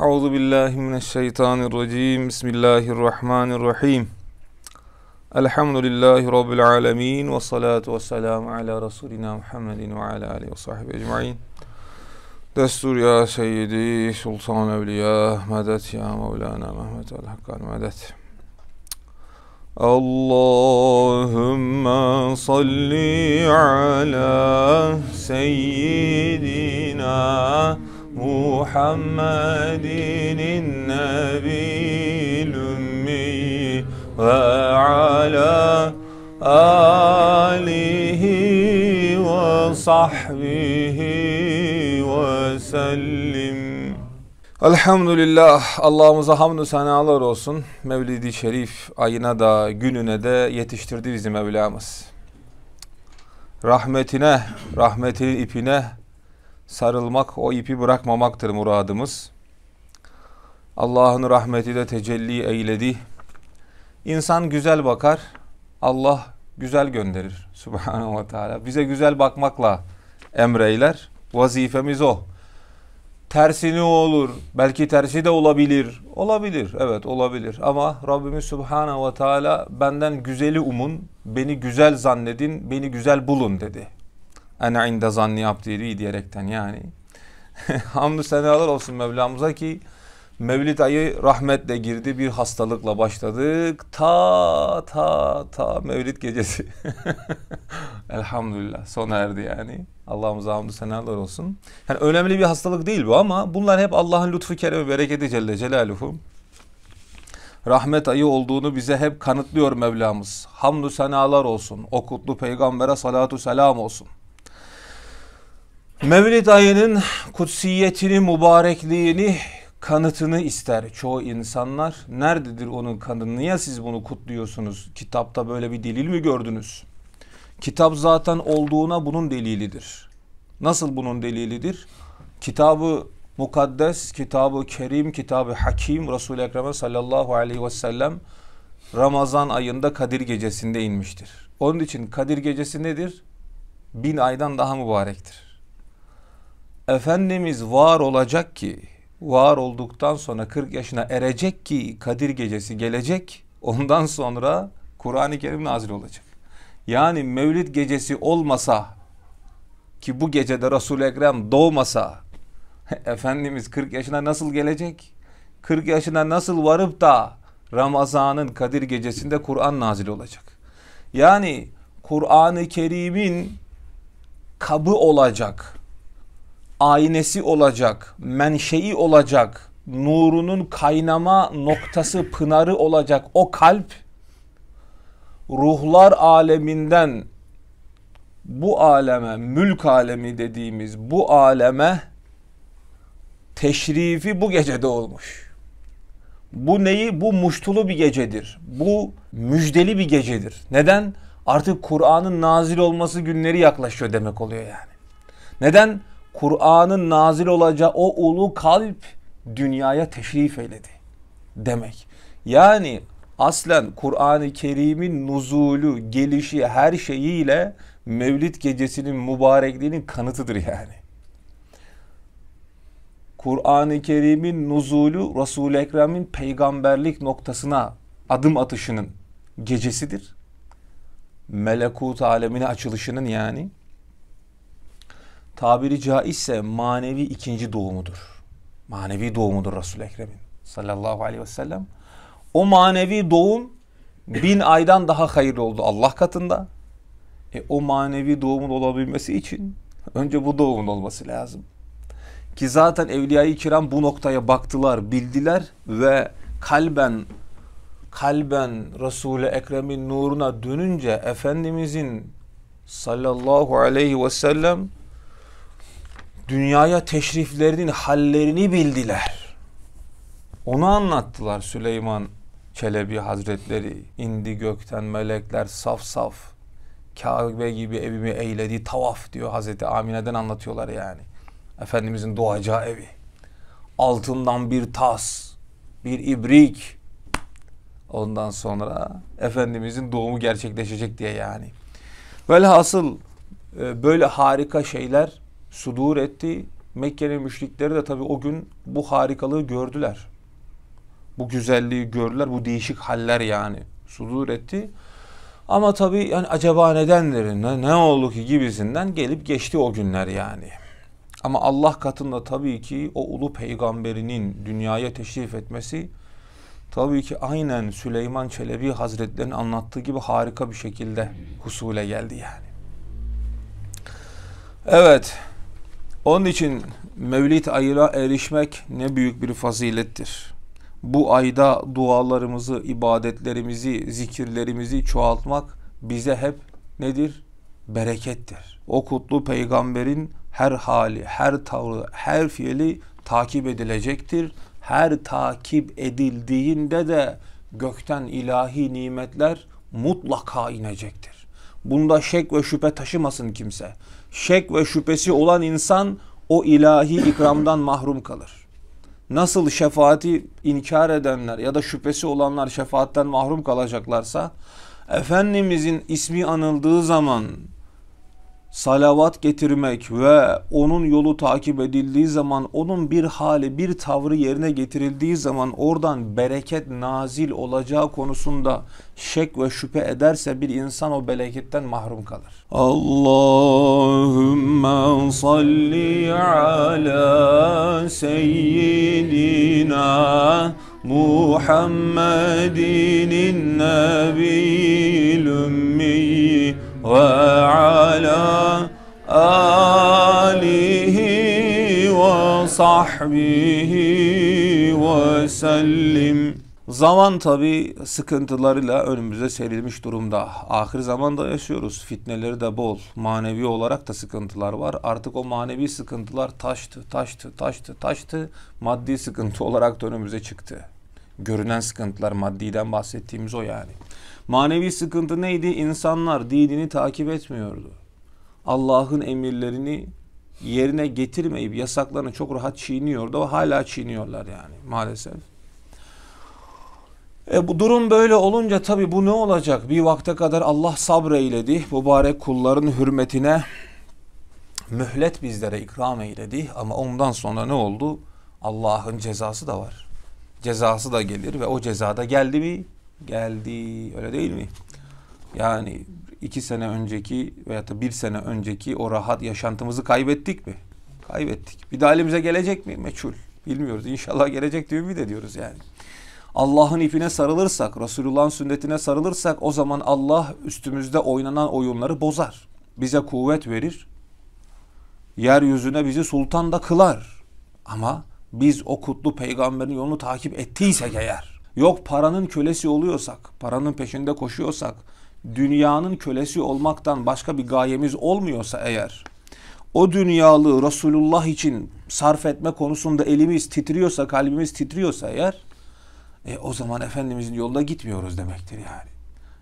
أعوذ بالله من الشيطان الرجيم بسم الله الرحمن الرحيم الحمد لله رب العالمين والصلاة والسلام على رسولنا محمد وعلى آله وصحبه أجمعين دستور يا سيدي سلطان أولياء مدد يا مولانا محمد الحق المدد اللهم صل على سيدنا محمد النبي الأمي وعلى آله وصحبه وسلم Elhamdülillah Allah'ımıza hamdü senalar olsun. Mevlidi Şerif ayına da gününe de yetiştirdi bizim Mevlamız. Rahmetine, rahmetin ipine sarılmak, o ipi bırakmamaktır muradımız. Allah'ın rahmeti de tecelli eyledi. İnsan güzel bakar, Allah güzel gönderir. Subhanahu ve Teala. Bize güzel bakmakla emreyler. Vazifemiz o. Tersi ne olur? Belki tersi de olabilir. Olabilir, evet olabilir. Ama Rabbimiz Subhanahu ve Teala benden güzeli umun, beni güzel zannedin, beni güzel bulun dedi. Ene inde zanni abdiri diyerekten yani. Hamdü senalar olsun Mevlamıza ki Mevlid ayı rahmetle girdi, bir hastalıkla başladık. Ta ta ta Mevlid gecesi. Elhamdülillah sona erdi yani. Allah'ımıza hamdü senalar olsun. Yani önemli bir hastalık değil bu ama bunlar hep Allah'ın lütfu keremi bereketi Celle Celaluhu. Rahmet ayı olduğunu bize hep kanıtlıyor Mevlamız. Hamdü senalar olsun. O kutlu peygambere salatu selam olsun. Mevlid ayının kutsiyetini, mübarekliğini, kanıtını ister çoğu insanlar. Nerededir onun kanıtı? Niye siz bunu kutluyorsunuz? Kitapta böyle bir delil mi gördünüz? Kitap zaten olduğuna bunun delilidir. Nasıl bunun delilidir? Kitabı mukaddes, kitabı kerim, kitabı hakim Resul-i Ekrem'e sallallahu aleyhi ve sellem Ramazan ayında Kadir gecesinde inmiştir. Onun için Kadir gecesi nedir? Bin aydan daha mübarektir. Efendimiz var olacak ki var olduktan sonra 40 yaşına erecek ki Kadir gecesi gelecek ondan sonra Kur'an-ı Kerim nazil olacak. Yani Mevlid gecesi olmasa ki bu gecede Resul-i Ekrem doğmasa Efendimiz 40 yaşına nasıl gelecek? 40 yaşına nasıl varıp da Ramazan'ın Kadir gecesinde Kur'an nazil olacak? Yani Kur'an-ı Kerim'in kabı olacak aynesi olacak, menşei olacak, nurunun kaynama noktası, pınarı olacak o kalp ruhlar aleminden bu aleme, mülk alemi dediğimiz bu aleme teşrifi bu gecede olmuş. Bu neyi? Bu muştulu bir gecedir. Bu müjdeli bir gecedir. Neden? Artık Kur'an'ın nazil olması günleri yaklaşıyor demek oluyor yani. Neden? Kur'an'ın nazil olacağı o ulu kalp dünyaya teşrif eyledi demek. Yani aslen Kur'an-ı Kerim'in nuzulu, gelişi her şeyiyle Mevlid gecesinin mübarekliğinin kanıtıdır yani. Kur'an-ı Kerim'in nuzulu Resul-i Ekrem'in peygamberlik noktasına adım atışının gecesidir. Melekut alemine açılışının yani tabiri caizse manevi ikinci doğumudur. Manevi doğumudur Resul-i Ekrem'in sallallahu aleyhi ve sellem. O manevi doğum bin aydan daha hayırlı oldu Allah katında. E, o manevi doğumun olabilmesi için önce bu doğumun olması lazım. Ki zaten Evliya-i Kiram bu noktaya baktılar, bildiler ve kalben kalben Resul-i Ekrem'in nuruna dönünce Efendimizin sallallahu aleyhi ve sellem dünyaya teşriflerinin hallerini bildiler. Onu anlattılar Süleyman Çelebi Hazretleri. indi gökten melekler saf saf. Kabe gibi evimi eyledi tavaf diyor Hazreti Amine'den anlatıyorlar yani. Efendimizin doğacağı evi. Altından bir tas, bir ibrik. Ondan sonra Efendimizin doğumu gerçekleşecek diye yani. Velhasıl e, böyle harika şeyler sudur etti. Mekke'nin müşrikleri de tabii o gün bu harikalığı gördüler. Bu güzelliği gördüler, bu değişik haller yani sudur etti. Ama tabii yani acaba nedenleri ne, ne oldu ki gibisinden gelip geçti o günler yani. Ama Allah katında tabii ki o ulu peygamberinin dünyaya teşrif etmesi tabii ki aynen Süleyman Çelebi Hazretleri'nin anlattığı gibi harika bir şekilde husule geldi yani. Evet. Onun için Mevlid ayına erişmek ne büyük bir fazilettir. Bu ayda dualarımızı, ibadetlerimizi, zikirlerimizi çoğaltmak bize hep nedir? Berekettir. O kutlu peygamberin her hali, her tavrı, her fiili takip edilecektir. Her takip edildiğinde de gökten ilahi nimetler mutlaka inecektir. Bunda şek ve şüphe taşımasın kimse. Şek ve şüphesi olan insan o ilahi ikramdan mahrum kalır. Nasıl şefaati inkar edenler ya da şüphesi olanlar şefaatten mahrum kalacaklarsa Efendimizin ismi anıldığı zaman salavat getirmek ve onun yolu takip edildiği zaman onun bir hali bir tavrı yerine getirildiği zaman oradan bereket nazil olacağı konusunda şek ve şüphe ederse bir insan o bereketten mahrum kalır. Allahümme salli ala seyyidina Muhammedin nebiyil ümmi وعلى آله وصحبه وسلم Zaman tabi sıkıntılarıyla önümüze serilmiş durumda. Ahir zamanda yaşıyoruz. Fitneleri de bol. Manevi olarak da sıkıntılar var. Artık o manevi sıkıntılar taştı, taştı, taştı, taştı. Maddi sıkıntı olarak da önümüze çıktı. Görünen sıkıntılar maddiden bahsettiğimiz o yani. Manevi sıkıntı neydi? İnsanlar dinini takip etmiyordu. Allah'ın emirlerini yerine getirmeyip yasaklarını çok rahat çiğniyordu. Hala çiğniyorlar yani maalesef. E bu durum böyle olunca tabi bu ne olacak? Bir vakte kadar Allah sabreyledi. Mübarek kulların hürmetine mühlet bizlere ikram eyledi. Ama ondan sonra ne oldu? Allah'ın cezası da var. Cezası da gelir ve o cezada geldi mi geldi. Öyle değil mi? Yani iki sene önceki veya da bir sene önceki o rahat yaşantımızı kaybettik mi? Kaybettik. Bir daha elimize gelecek mi? Meçhul. Bilmiyoruz. İnşallah gelecek diye ümit ediyoruz yani. Allah'ın ipine sarılırsak, Resulullah'ın sünnetine sarılırsak o zaman Allah üstümüzde oynanan oyunları bozar. Bize kuvvet verir. Yeryüzüne bizi sultan da kılar. Ama biz o kutlu peygamberin yolunu takip ettiysek eğer Yok paranın kölesi oluyorsak, paranın peşinde koşuyorsak, dünyanın kölesi olmaktan başka bir gayemiz olmuyorsa eğer, o dünyalığı Resulullah için sarf etme konusunda elimiz titriyorsa, kalbimiz titriyorsa eğer, e, o zaman Efendimizin yolda gitmiyoruz demektir yani.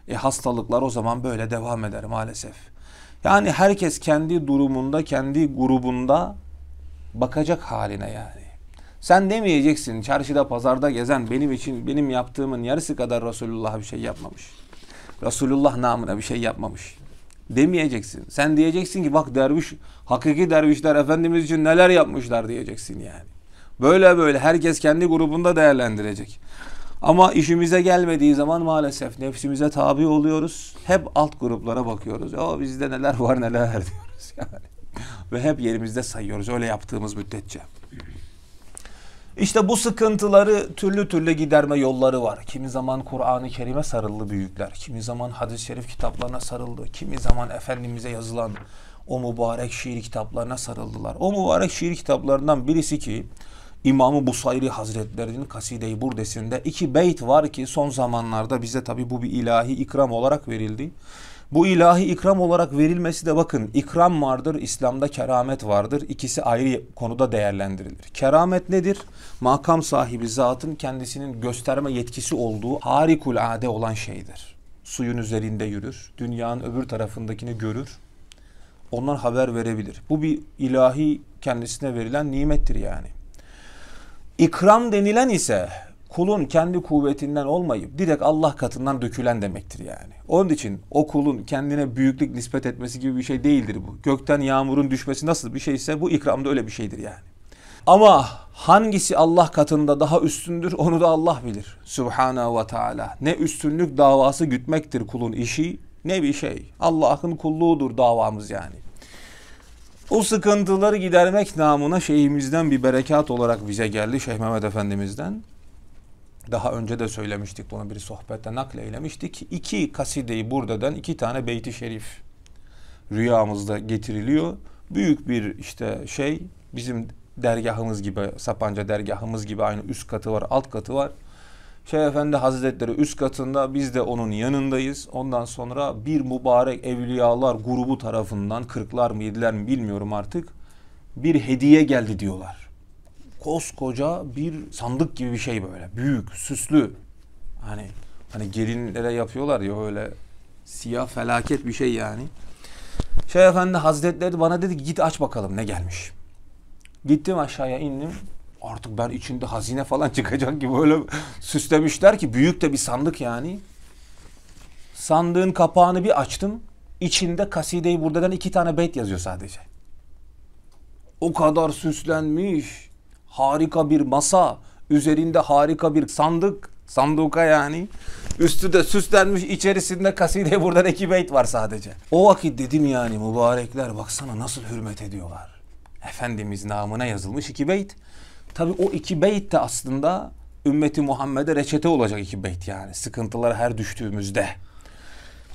E, hastalıklar o zaman böyle devam eder maalesef. Yani herkes kendi durumunda, kendi grubunda bakacak haline yani. Sen demeyeceksin çarşıda pazarda gezen benim için benim yaptığımın yarısı kadar Resulullah bir şey yapmamış. Resulullah namına bir şey yapmamış. Demeyeceksin. Sen diyeceksin ki bak derviş, hakiki dervişler Efendimiz için neler yapmışlar diyeceksin yani. Böyle böyle herkes kendi grubunda değerlendirecek. Ama işimize gelmediği zaman maalesef nefsimize tabi oluyoruz. Hep alt gruplara bakıyoruz. O bizde neler var neler diyoruz yani. Ve hep yerimizde sayıyoruz öyle yaptığımız müddetçe. İşte bu sıkıntıları türlü türlü giderme yolları var. Kimi zaman Kur'an-ı Kerim'e sarıldı büyükler. Kimi zaman hadis-i şerif kitaplarına sarıldı. Kimi zaman Efendimiz'e yazılan o mübarek şiir kitaplarına sarıldılar. O mübarek şiir kitaplarından birisi ki İmamı Busayri Hazretleri'nin Kaside-i Burdesi'nde iki beyt var ki son zamanlarda bize tabi bu bir ilahi ikram olarak verildi. Bu ilahi ikram olarak verilmesi de bakın ikram vardır, İslam'da keramet vardır. İkisi ayrı konuda değerlendirilir. Keramet nedir? Makam sahibi zatın kendisinin gösterme yetkisi olduğu harikulade olan şeydir. Suyun üzerinde yürür, dünyanın öbür tarafındakini görür, ondan haber verebilir. Bu bir ilahi kendisine verilen nimettir yani. İkram denilen ise kulun kendi kuvvetinden olmayıp direkt Allah katından dökülen demektir yani. Onun için o kulun kendine büyüklük nispet etmesi gibi bir şey değildir bu. Gökten yağmurun düşmesi nasıl bir şeyse bu ikramda öyle bir şeydir yani. Ama hangisi Allah katında daha üstündür onu da Allah bilir. Subhanahu ve Teala. Ne üstünlük davası gütmektir kulun işi ne bir şey. Allah'ın kulluğudur davamız yani. O sıkıntıları gidermek namına şeyhimizden bir berekat olarak bize geldi Şeyh Mehmet Efendimiz'den. Daha önce de söylemiştik bunu bir sohbette nakleylemiştik. İki kasideyi buradan iki tane beyti şerif rüyamızda getiriliyor. Büyük bir işte şey bizim dergahımız gibi Sapanca dergahımız gibi aynı üst katı var alt katı var. Şeyh Efendi Hazretleri üst katında biz de onun yanındayız. Ondan sonra bir mübarek evliyalar grubu tarafından kırklar mı yediler mi bilmiyorum artık bir hediye geldi diyorlar koskoca bir sandık gibi bir şey böyle. Büyük, süslü. Hani hani gelinlere yapıyorlar ya öyle siyah felaket bir şey yani. Şeyh Efendi Hazretleri bana dedi ki git aç bakalım ne gelmiş. Gittim aşağıya indim. Artık ben içinde hazine falan çıkacak gibi öyle süslemişler ki büyük de bir sandık yani. Sandığın kapağını bir açtım. İçinde kasideyi buradan iki tane beyt yazıyor sadece. O kadar süslenmiş harika bir masa, üzerinde harika bir sandık, sanduka yani. Üstü de süslenmiş, içerisinde kaside buradan iki beyt var sadece. O vakit dedim yani mübarekler baksana nasıl hürmet ediyorlar. Efendimiz namına yazılmış iki beyt. Tabi o iki beyt de aslında ümmeti Muhammed'e reçete olacak iki beyt yani. Sıkıntılara her düştüğümüzde.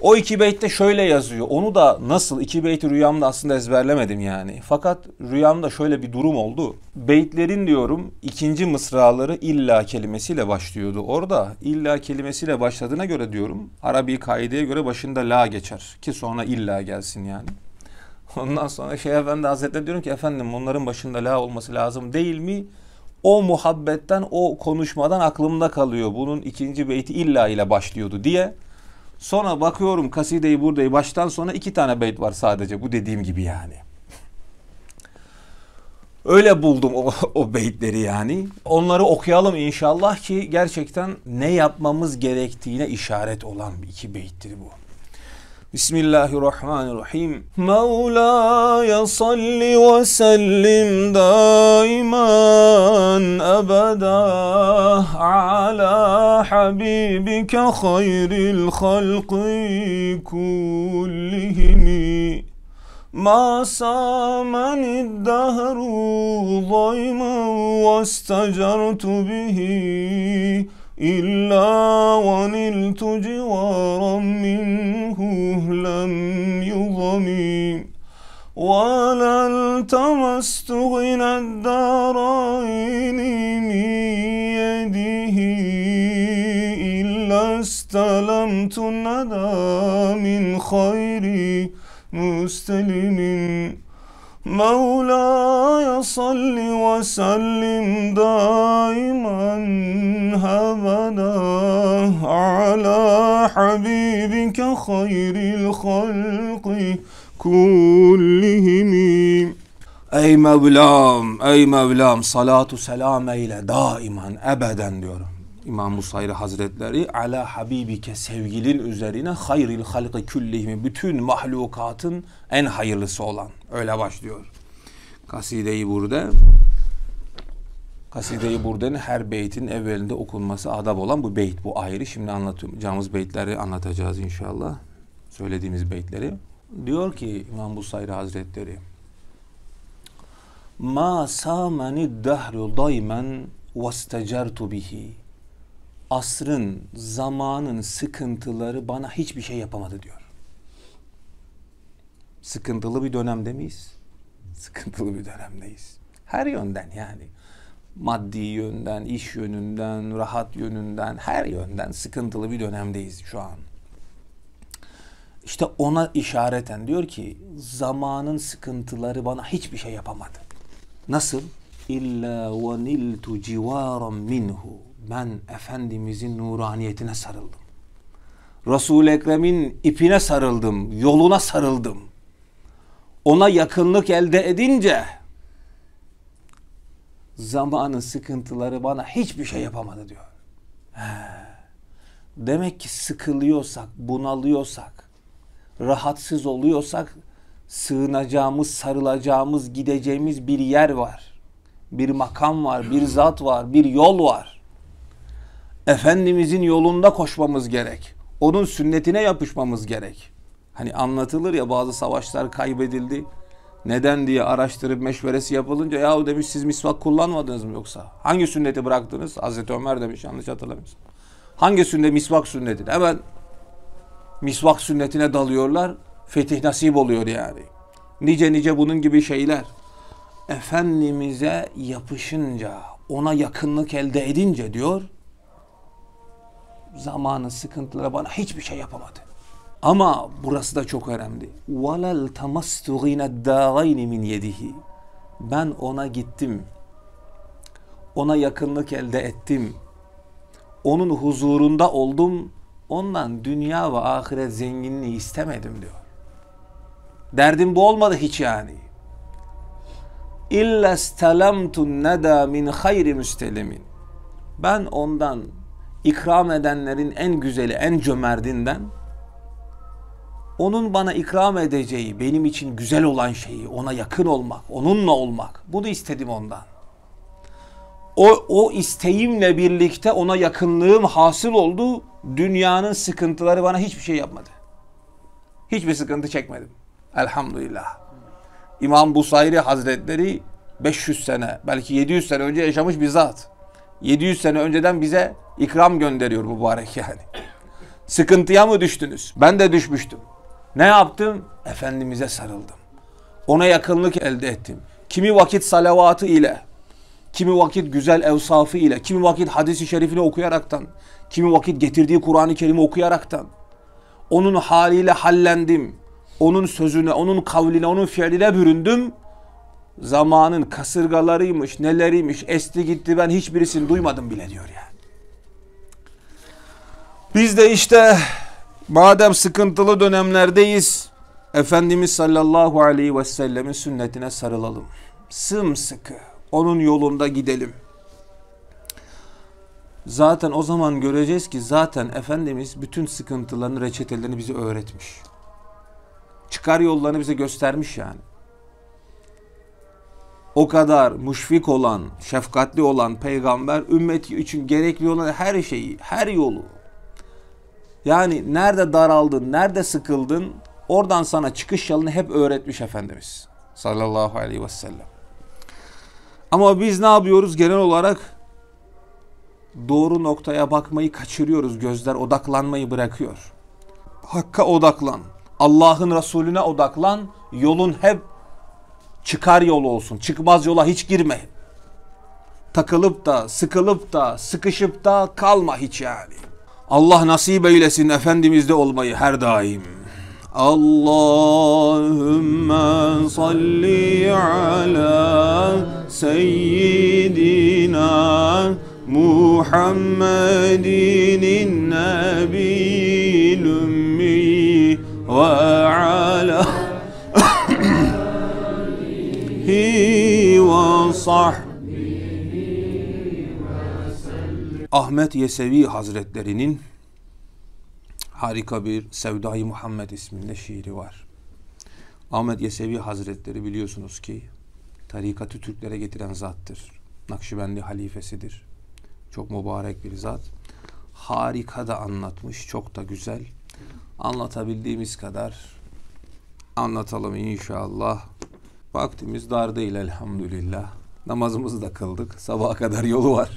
O iki beytte şöyle yazıyor. Onu da nasıl iki beyti rüyamda aslında ezberlemedim yani. Fakat rüyamda şöyle bir durum oldu. Beytlerin diyorum ikinci mısraları illa kelimesiyle başlıyordu. Orada illa kelimesiyle başladığına göre diyorum Arabi kaideye göre başında la geçer. Ki sonra illa gelsin yani. Ondan sonra Şeyh Efendi Hazretleri diyorum ki efendim bunların başında la olması lazım değil mi? O muhabbetten, o konuşmadan aklımda kalıyor. Bunun ikinci beyti illa ile başlıyordu diye Sonra bakıyorum kasideyi buradayı baştan sona iki tane beyt var sadece bu dediğim gibi yani. Öyle buldum o, o beyitleri yani. Onları okuyalım inşallah ki gerçekten ne yapmamız gerektiğine işaret olan iki beyttir bu. بسم الله الرحمن الرحيم مولاي صل وسلم دائما أبدا على حبيبك خير الخلق كلهم ما سامني الدهر ضيما واستجرت به إلا ونلت جوارا منه لم يضمي ولا التمست غنى الدارين من يده إلا استلمت الندى من خير مستلم مولاي ve وسلم daiman, هبدا على حبيبك خير الخلق كلهم Ey Mevlam, ey Mevlam salatu selam eyle daiman ebeden diyorum. İmam Musayr Hazretleri ala habibike sevgilin üzerine hayril halkı küllihimi bütün mahlukatın en hayırlısı olan Öyle başlıyor. Kasideyi burada. Kaside-i Burde'nin her beytin evvelinde okunması adab olan bu beyt. Bu ayrı. Şimdi anlatacağımız beytleri anlatacağız inşallah. Söylediğimiz beytleri. Diyor ki İmam Busayri Hazretleri Ma samani dahru daymen vastecertu bihi Asrın, zamanın sıkıntıları bana hiçbir şey yapamadı diyor sıkıntılı bir dönemde miyiz? Sıkıntılı bir dönemdeyiz. Her yönden yani. Maddi yönden, iş yönünden, rahat yönden, her yönden sıkıntılı bir dönemdeyiz şu an. İşte ona işareten diyor ki zamanın sıkıntıları bana hiçbir şey yapamadı. Nasıl? İlla ve niltu civaran minhu. Ben Efendimizin nuraniyetine sarıldım. Resul-i Ekrem'in ipine sarıldım, yoluna sarıldım ona yakınlık elde edince zamanın sıkıntıları bana hiçbir şey yapamadı diyor. He. Demek ki sıkılıyorsak, bunalıyorsak, rahatsız oluyorsak sığınacağımız, sarılacağımız, gideceğimiz bir yer var. Bir makam var, bir zat var, bir yol var. Efendimizin yolunda koşmamız gerek. Onun sünnetine yapışmamız gerek. Hani anlatılır ya bazı savaşlar kaybedildi. Neden diye araştırıp meşveresi yapılınca yahu demiş siz misvak kullanmadınız mı yoksa? Hangi sünneti bıraktınız? Hazreti Ömer demiş yanlış hatırlamıyorsam. Hangi sünnet? Misvak sünneti. Hemen misvak sünnetine dalıyorlar. Fetih nasip oluyor yani. Nice nice bunun gibi şeyler. Efendimiz'e yapışınca, ona yakınlık elde edince diyor, zamanın sıkıntıları bana hiçbir şey yapamadı. Ama burası da çok önemli. وَلَا الْتَمَسْتُ غِينَ الدَّاغَيْنِ مِنْ يَدِهِ Ben ona gittim. Ona yakınlık elde ettim. Onun huzurunda oldum. Ondan dünya ve ahiret zenginliği istemedim diyor. Derdim bu olmadı hiç yani. İlla stelemtun neda min hayri müstelimin. Ben ondan ikram edenlerin en güzeli, en cömerdinden onun bana ikram edeceği, benim için güzel olan şeyi, ona yakın olmak, onunla olmak. Bunu istedim ondan. O, o isteğimle birlikte ona yakınlığım hasıl oldu. Dünyanın sıkıntıları bana hiçbir şey yapmadı. Hiçbir sıkıntı çekmedim. Elhamdülillah. İmam Busayri Hazretleri 500 sene, belki 700 sene önce yaşamış bir zat. 700 sene önceden bize ikram gönderiyor mübarek yani. Sıkıntıya mı düştünüz? Ben de düşmüştüm. Ne yaptım? Efendimiz'e sarıldım. Ona yakınlık elde ettim. Kimi vakit salavatı ile, kimi vakit güzel evsafı ile, kimi vakit hadisi şerifini okuyaraktan, kimi vakit getirdiği Kur'an-ı Kerim'i okuyaraktan, onun haliyle hallendim. Onun sözüne, onun kavline, onun fiiline büründüm. Zamanın kasırgalarıymış, neleriymiş, esti gitti ben hiçbirisini duymadım bile diyor yani. Biz de işte madem sıkıntılı dönemlerdeyiz Efendimiz sallallahu aleyhi ve sellemin sünnetine sarılalım. Sımsıkı onun yolunda gidelim. Zaten o zaman göreceğiz ki zaten Efendimiz bütün sıkıntıların reçetelerini bize öğretmiş. Çıkar yollarını bize göstermiş yani. O kadar müşfik olan, şefkatli olan peygamber ümmeti için gerekli olan her şeyi, her yolu yani nerede daraldın, nerede sıkıldın oradan sana çıkış yolunu hep öğretmiş Efendimiz sallallahu aleyhi ve sellem. Ama biz ne yapıyoruz genel olarak? Doğru noktaya bakmayı kaçırıyoruz. Gözler odaklanmayı bırakıyor. Hakka odaklan. Allah'ın Resulüne odaklan. Yolun hep çıkar yolu olsun. Çıkmaz yola hiç girme. Takılıp da, sıkılıp da, sıkışıp da kalma hiç yani. Allah nasip eylesin Efendimiz'de olmayı her daim. Allahümme salli ala seyyidina Muhammedinin nebiyil ümmi ve ala hi ve sahbihi Ahmet Yesevi Hazretlerinin harika bir Sevdai Muhammed isminde şiiri var. Ahmet Yesevi Hazretleri biliyorsunuz ki tarikatı Türklere getiren zattır. Nakşibendi halifesidir. Çok mübarek bir zat. Harika da anlatmış, çok da güzel. Anlatabildiğimiz kadar anlatalım inşallah. Vaktimiz dar değil elhamdülillah. Namazımızı da kıldık. Sabaha kadar yolu var.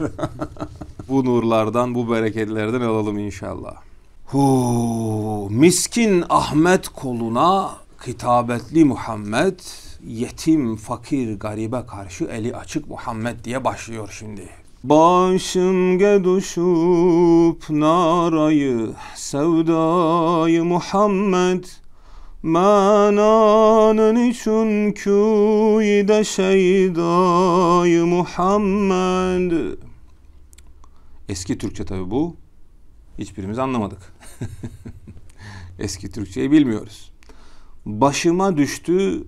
bu nurlardan, bu bereketlerden alalım inşallah. Hu, miskin Ahmet koluna kitabetli Muhammed, yetim, fakir, garibe karşı eli açık Muhammed diye başlıyor şimdi. Başım geduşup narayı, sevdayı Muhammed, 만원은 이춘 규이다 샤이다유 무함마드 Eski Türkçe tabii bu. Hiçbirimiz anlamadık. Eski Türkçeyi bilmiyoruz. Başıma düştü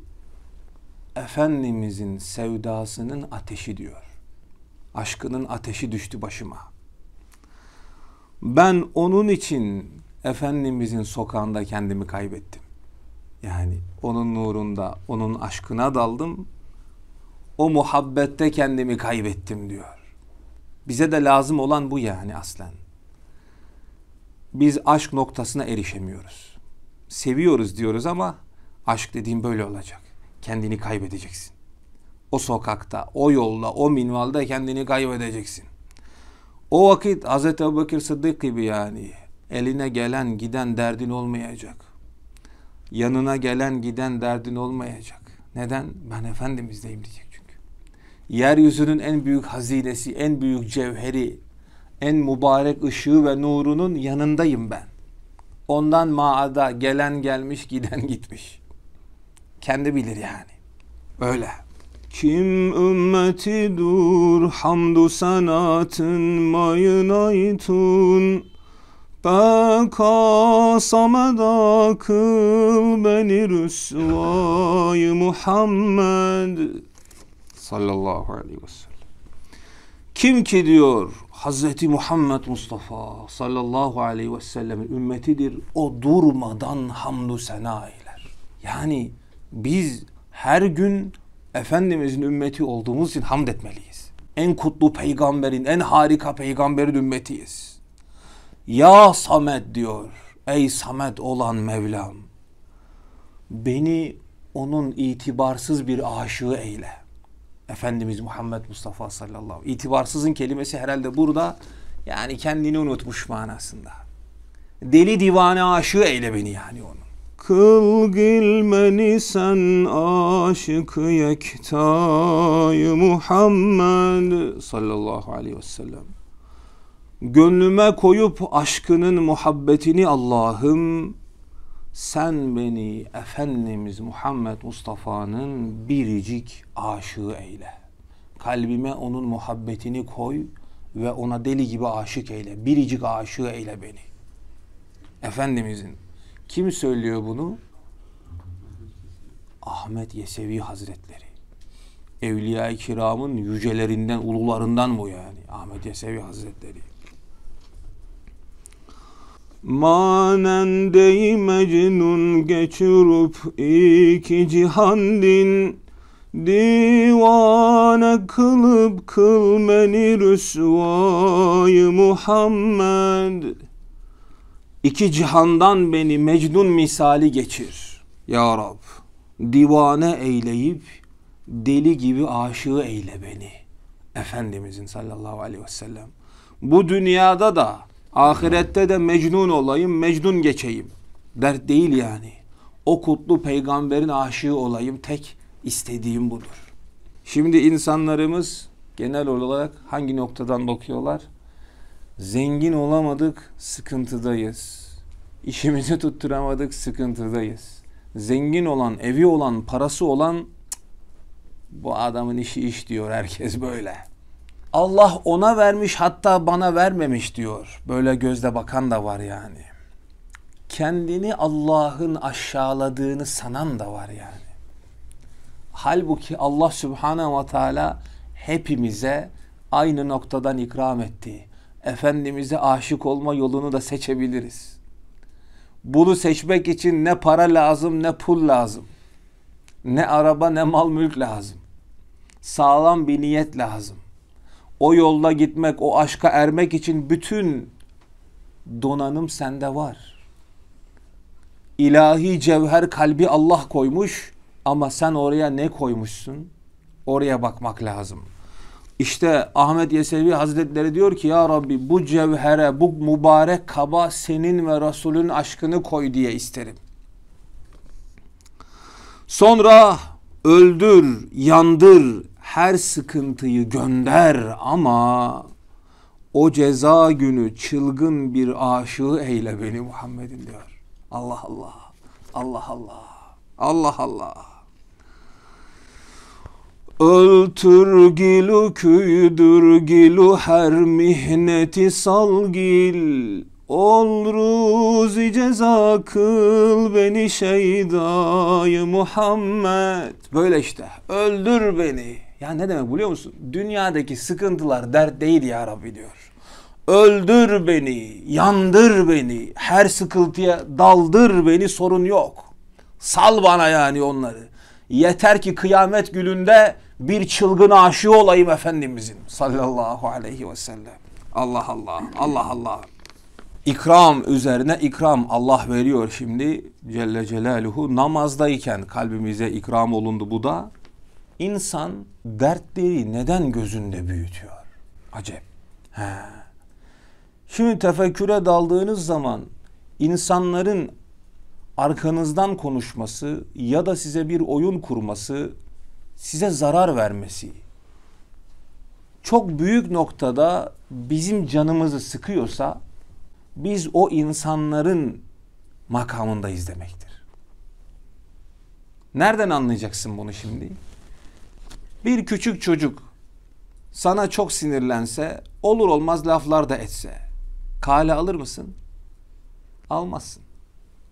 Efendimizin sevdasının ateşi diyor. Aşkının ateşi düştü başıma. Ben onun için Efendimizin sokağında kendimi kaybettim. Yani onun nurunda, onun aşkına daldım. O muhabbette kendimi kaybettim diyor. Bize de lazım olan bu yani aslen. Biz aşk noktasına erişemiyoruz. Seviyoruz diyoruz ama aşk dediğim böyle olacak. Kendini kaybedeceksin. O sokakta, o yolda, o minvalda kendini kaybedeceksin. O vakit Hz. Ebu Bekir Sıddık gibi yani eline gelen giden derdin olmayacak yanına gelen giden derdin olmayacak. Neden? Ben Efendimiz'deyim diyecek çünkü. Yeryüzünün en büyük hazinesi, en büyük cevheri, en mübarek ışığı ve nurunun yanındayım ben. Ondan maada gelen gelmiş, giden gitmiş. Kendi bilir yani. Öyle. Kim ümmeti dur, hamdu sanatın mayınaytun Beka sameda kıl beni rüsvayı Muhammed sallallahu aleyhi ve sellem. Kim ki diyor Hazreti Muhammed Mustafa sallallahu aleyhi ve sellemin ümmetidir. O durmadan hamdü sena eyler. Yani biz her gün Efendimizin ümmeti olduğumuz için hamd etmeliyiz. En kutlu peygamberin, en harika peygamberin ümmetiyiz. Ya Samet diyor. Ey Samet olan Mevlam. Beni onun itibarsız bir aşığı eyle. Efendimiz Muhammed Mustafa sallallahu aleyhi ve sellem. İtibarsızın kelimesi herhalde burada yani kendini unutmuş manasında. Deli divane aşığı eyle beni yani onu. Kıl gilmeni sen aşık yektayı Muhammed sallallahu aleyhi ve sellem. Gönlüme koyup aşkının muhabbetini Allah'ım sen beni Efendimiz Muhammed Mustafa'nın biricik aşığı eyle. Kalbime onun muhabbetini koy ve ona deli gibi aşık eyle. Biricik aşığı eyle beni. Efendimizin. Kim söylüyor bunu? Ahmet Yesevi Hazretleri. Evliya-i Kiram'ın yücelerinden, ulularından bu yani. Ahmet Yesevi Hazretleri. Manen dey mecnun geçirip iki cihandin Divane kılıp kıl beni rüsvayı Muhammed İki cihandan beni mecnun misali geçir Ya Rab divane eyleyip deli gibi aşığı eyle beni Efendimizin sallallahu aleyhi ve sellem bu dünyada da Ahirette de mecnun olayım, mecnun geçeyim. Dert değil yani. O kutlu peygamberin aşığı olayım tek istediğim budur. Şimdi insanlarımız genel olarak hangi noktadan bakıyorlar? Zengin olamadık, sıkıntıdayız. İşimizi tutturamadık, sıkıntıdayız. Zengin olan, evi olan, parası olan bu adamın işi iş diyor herkes böyle. Allah ona vermiş hatta bana vermemiş diyor. Böyle gözde bakan da var yani. Kendini Allah'ın aşağıladığını sanan da var yani. Halbuki Allah Subhanahu ve Teala hepimize aynı noktadan ikram etti. Efendimiz'e aşık olma yolunu da seçebiliriz. Bunu seçmek için ne para lazım ne pul lazım. Ne araba ne mal mülk lazım. Sağlam bir niyet lazım. O yolla gitmek, o aşka ermek için bütün donanım sende var. İlahi cevher kalbi Allah koymuş ama sen oraya ne koymuşsun? Oraya bakmak lazım. İşte Ahmet Yesevi Hazretleri diyor ki ya Rabbi bu cevhere bu mübarek kaba senin ve Resulün aşkını koy diye isterim. Sonra öldür, yandır, her sıkıntıyı gönder ama o ceza günü çılgın bir aşığı eyle beni Muhammed'in diyor. Allah Allah. Allah Allah. Allah Allah. Öltür gilu küydür gilu her mihneti salgil. Ol ruzi ceza kıl beni şeydayı Muhammed. Böyle işte öldür beni. Ya ne demek biliyor musun? Dünyadaki sıkıntılar dert değil ya Rabbi diyor. Öldür beni, yandır beni, her sıkıntıya daldır beni sorun yok. Sal bana yani onları. Yeter ki kıyamet gününde bir çılgın aşığı olayım Efendimizin sallallahu aleyhi ve sellem. Allah Allah, Allah Allah. İkram üzerine ikram Allah veriyor şimdi Celle Celaluhu. Namazdayken kalbimize ikram olundu bu da. İnsan dertleri neden gözünde büyütüyor? Acep. He. Şimdi tefekküre daldığınız zaman insanların arkanızdan konuşması ya da size bir oyun kurması size zarar vermesi çok büyük noktada bizim canımızı sıkıyorsa biz o insanların makamındayız demektir. Nereden anlayacaksın bunu şimdi? Bir küçük çocuk sana çok sinirlense, olur olmaz laflar da etse, kale alır mısın? Almazsın.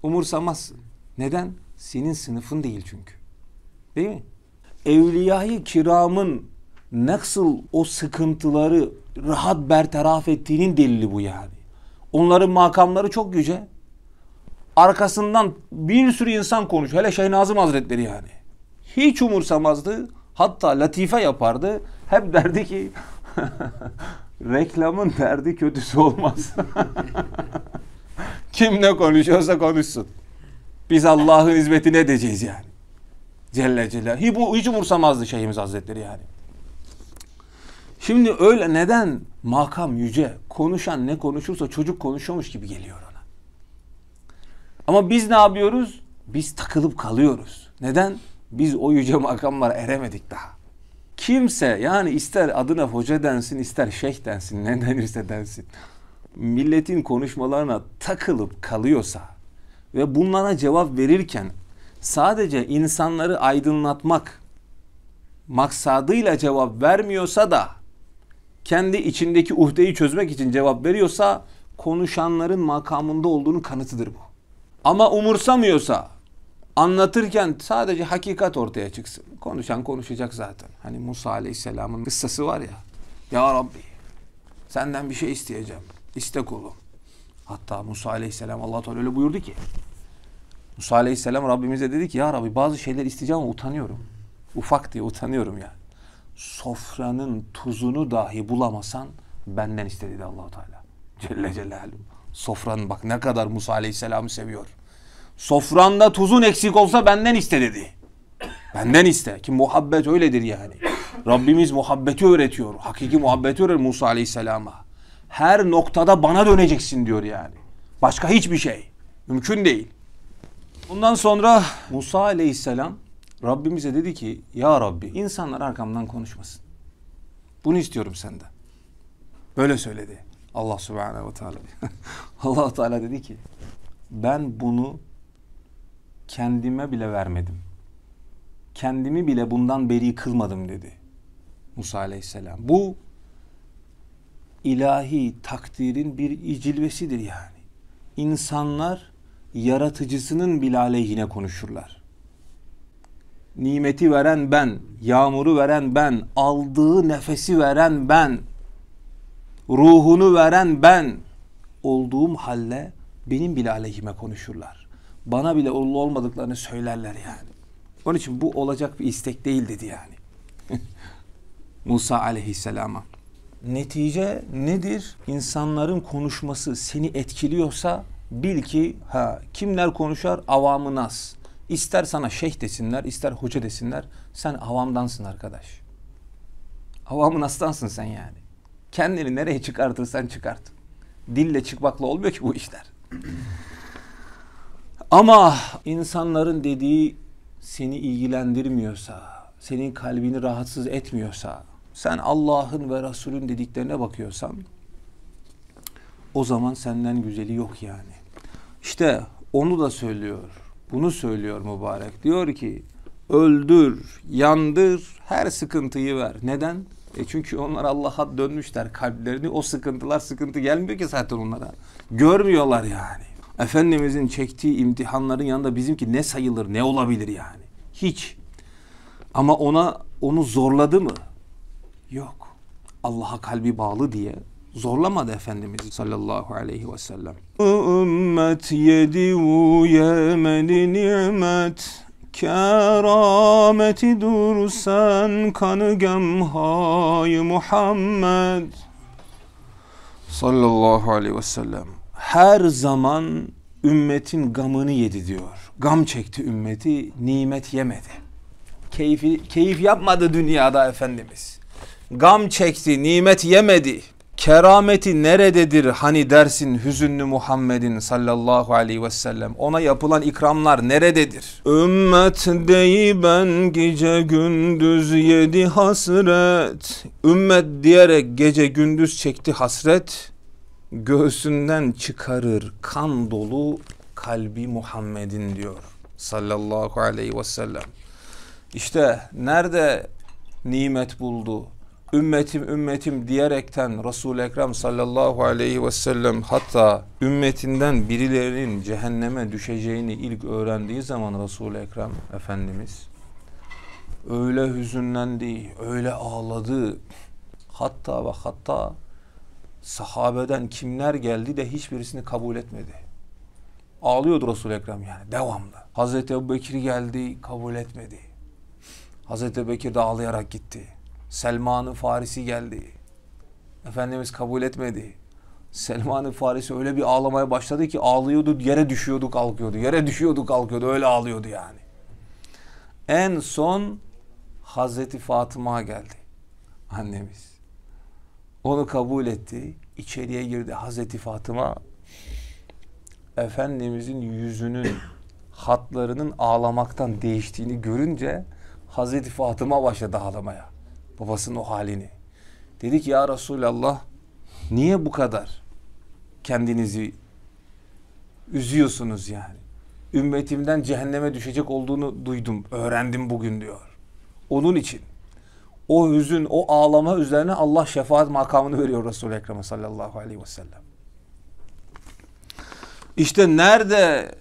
Umursamazsın. Neden? Senin sınıfın değil çünkü. Değil mi? Evliyayı kiramın nasıl o sıkıntıları rahat bertaraf ettiğinin delili bu yani. Onların makamları çok yüce. Arkasından bir sürü insan konuşuyor. Hele Şeyh Nazım Hazretleri yani. Hiç umursamazdı. Hatta latife yapardı. Hep derdi ki reklamın derdi kötüsü olmaz. Kim ne konuşuyorsa konuşsun. Biz Allah'ın hizmetini edeceğiz yani. Celle Celle. Hiç, hiç umursamazdı Şeyhimiz Hazretleri yani. Şimdi öyle neden makam yüce, konuşan ne konuşursa çocuk konuşuyormuş gibi geliyor ona. Ama biz ne yapıyoruz? Biz takılıp kalıyoruz. Neden? Biz o yüce makamlara eremedik daha. Kimse yani ister adına hoca densin ister şeyh densin ne denirse densin. Milletin konuşmalarına takılıp kalıyorsa ve bunlara cevap verirken sadece insanları aydınlatmak maksadıyla cevap vermiyorsa da kendi içindeki uhdeyi çözmek için cevap veriyorsa konuşanların makamında olduğunu kanıtıdır bu. Ama umursamıyorsa anlatırken sadece hakikat ortaya çıksın. Konuşan konuşacak zaten. Hani Musa Aleyhisselam'ın kıssası var ya. Ya Rabbi senden bir şey isteyeceğim. İste kulum. Hatta Musa Aleyhisselam Allah Teala öyle buyurdu ki. Musa Aleyhisselam Rabbimize dedi ki ya Rabbi bazı şeyler isteyeceğim ama utanıyorum. Ufak diye utanıyorum yani. Sofranın tuzunu dahi bulamasan benden istedi Allah Teala. Celle Celaluhu. Sofranın bak ne kadar Musa Aleyhisselam'ı seviyor. Sofranda tuzun eksik olsa benden iste dedi. Benden iste. Ki muhabbet öyledir yani. Rabbimiz muhabbeti öğretiyor. Hakiki muhabbeti öğretiyor Musa Aleyhisselam'a. Her noktada bana döneceksin diyor yani. Başka hiçbir şey. Mümkün değil. Bundan sonra Musa Aleyhisselam Rabbimize dedi ki Ya Rabbi insanlar arkamdan konuşmasın. Bunu istiyorum senden. Böyle söyledi. Allah Subhanahu ve Teala. allah Teala dedi ki ben bunu kendime bile vermedim. Kendimi bile bundan beri kılmadım dedi Musa Aleyhisselam. Bu ilahi takdirin bir icilvesidir yani. İnsanlar yaratıcısının bile aleyhine konuşurlar. Nimeti veren ben, yağmuru veren ben, aldığı nefesi veren ben, ruhunu veren ben olduğum halle benim bile aleyhime konuşurlar bana bile olumlu olmadıklarını söylerler yani. Onun için bu olacak bir istek değil dedi yani. Musa aleyhisselama. Netice nedir? İnsanların konuşması seni etkiliyorsa bil ki ha kimler konuşar? Avamı nas. İster sana şeyh desinler, ister hoca desinler. Sen avamdansın arkadaş. Avamı nastansın sen yani. Kendini nereye çıkartırsan çıkart. Dille çıkmakla olmuyor ki bu işler. Ama insanların dediği seni ilgilendirmiyorsa, senin kalbini rahatsız etmiyorsa, sen Allah'ın ve Resul'ün dediklerine bakıyorsan o zaman senden güzeli yok yani. İşte onu da söylüyor. Bunu söylüyor mübarek. Diyor ki öldür, yandır, her sıkıntıyı ver. Neden? E çünkü onlar Allah'a dönmüşler kalplerini. O sıkıntılar sıkıntı gelmiyor ki zaten onlara. Görmüyorlar yani. Efendimizin çektiği imtihanların yanında bizimki ne sayılır ne olabilir yani? Hiç. Ama ona onu zorladı mı? Yok. Allah'a kalbi bağlı diye zorlamadı Efendimiz sallallahu aleyhi ve sellem. Ümmet yedi yemedi nimet kerameti dursan kanı gemhay Muhammed sallallahu aleyhi ve sellem her zaman ümmetin gamını yedi diyor. Gam çekti ümmeti, nimet yemedi. Keyfi, keyif yapmadı dünyada Efendimiz. Gam çekti, nimet yemedi. Kerameti nerededir hani dersin hüzünlü Muhammed'in sallallahu aleyhi ve sellem. Ona yapılan ikramlar nerededir? Ümmet deyi ben gece gündüz yedi hasret. Ümmet diyerek gece gündüz çekti hasret göğsünden çıkarır kan dolu kalbi Muhammed'in diyor sallallahu aleyhi ve sellem. İşte nerede nimet buldu? Ümmetim ümmetim diyerekten resul Ekrem sallallahu aleyhi ve sellem hatta ümmetinden birilerinin cehenneme düşeceğini ilk öğrendiği zaman resul Ekrem Efendimiz öyle hüzünlendi, öyle ağladı. Hatta ve hatta sahabeden kimler geldi de hiçbirisini kabul etmedi. Ağlıyordu resul Ekrem yani devamlı. Hazreti Ebu Bekir geldi kabul etmedi. Hazreti Ebu Bekir de ağlayarak gitti. Selman-ı Farisi geldi. Efendimiz kabul etmedi. Selman-ı Farisi öyle bir ağlamaya başladı ki ağlıyordu yere düşüyordu kalkıyordu. Yere düşüyordu kalkıyordu öyle ağlıyordu yani. En son Hazreti Fatıma geldi annemiz. Onu kabul etti. İçeriye girdi Hazreti Fatıma. Efendimizin yüzünün hatlarının ağlamaktan değiştiğini görünce Hazreti Fatıma başladı ağlamaya. Babasının o halini. Dedi ki ya Resulallah niye bu kadar kendinizi üzüyorsunuz yani? Ümmetimden cehenneme düşecek olduğunu duydum, öğrendim bugün diyor. Onun için o hüzün, o ağlama üzerine Allah şefaat makamını veriyor Resul-i Ekrem'e sallallahu aleyhi ve sellem. İşte nerede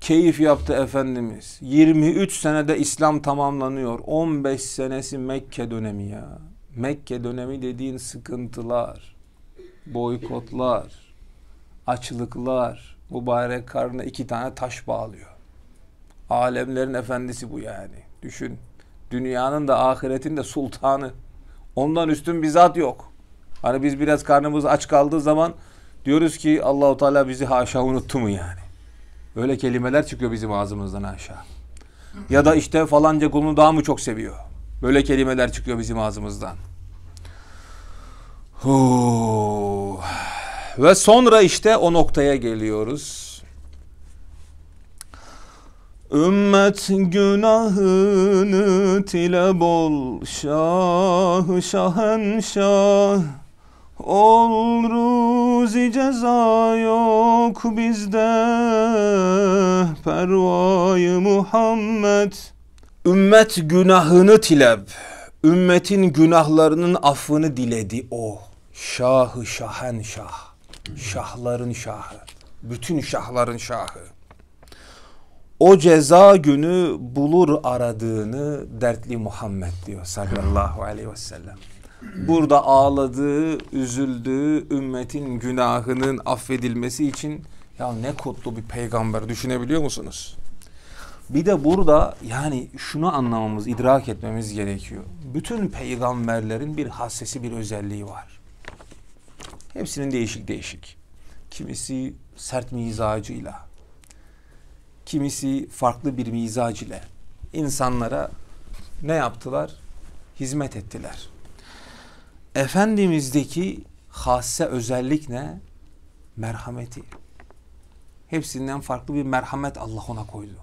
keyif yaptı Efendimiz? 23 senede İslam tamamlanıyor. 15 senesi Mekke dönemi ya. Mekke dönemi dediğin sıkıntılar, boykotlar, açlıklar, mübarek karnına iki tane taş bağlıyor. Alemlerin efendisi bu yani. Düşün. Dünyanın da ahiretin de sultanı. Ondan üstün bir zat yok. Hani biz biraz karnımız aç kaldığı zaman diyoruz ki Allahu Teala bizi haşa unuttu mu yani? Öyle kelimeler çıkıyor bizim ağzımızdan haşa. Ya da işte falanca kulunu daha mı çok seviyor? Böyle kelimeler çıkıyor bizim ağzımızdan. Huu. Ve sonra işte o noktaya geliyoruz. Ümmet günahını tile bol şah şahen şah Ol ruzi ceza yok bizde pervayı Muhammed Ümmet günahını tileb Ümmetin günahlarının affını diledi o Şahı şahen şah Şahların şahı Bütün şahların şahı o ceza günü bulur aradığını dertli Muhammed diyor sallallahu aleyhi ve sellem. Burada ağladığı, üzüldüğü ümmetin günahının affedilmesi için ya ne kutlu bir peygamber düşünebiliyor musunuz? Bir de burada yani şunu anlamamız, idrak etmemiz gerekiyor. Bütün peygamberlerin bir hassesi bir özelliği var. Hepsinin değişik değişik. Kimisi sert mizacıyla, kimisi farklı bir mizac ile insanlara ne yaptılar? Hizmet ettiler. Efendimiz'deki hasse özellik ne? Merhameti. Hepsinden farklı bir merhamet Allah ona koydu.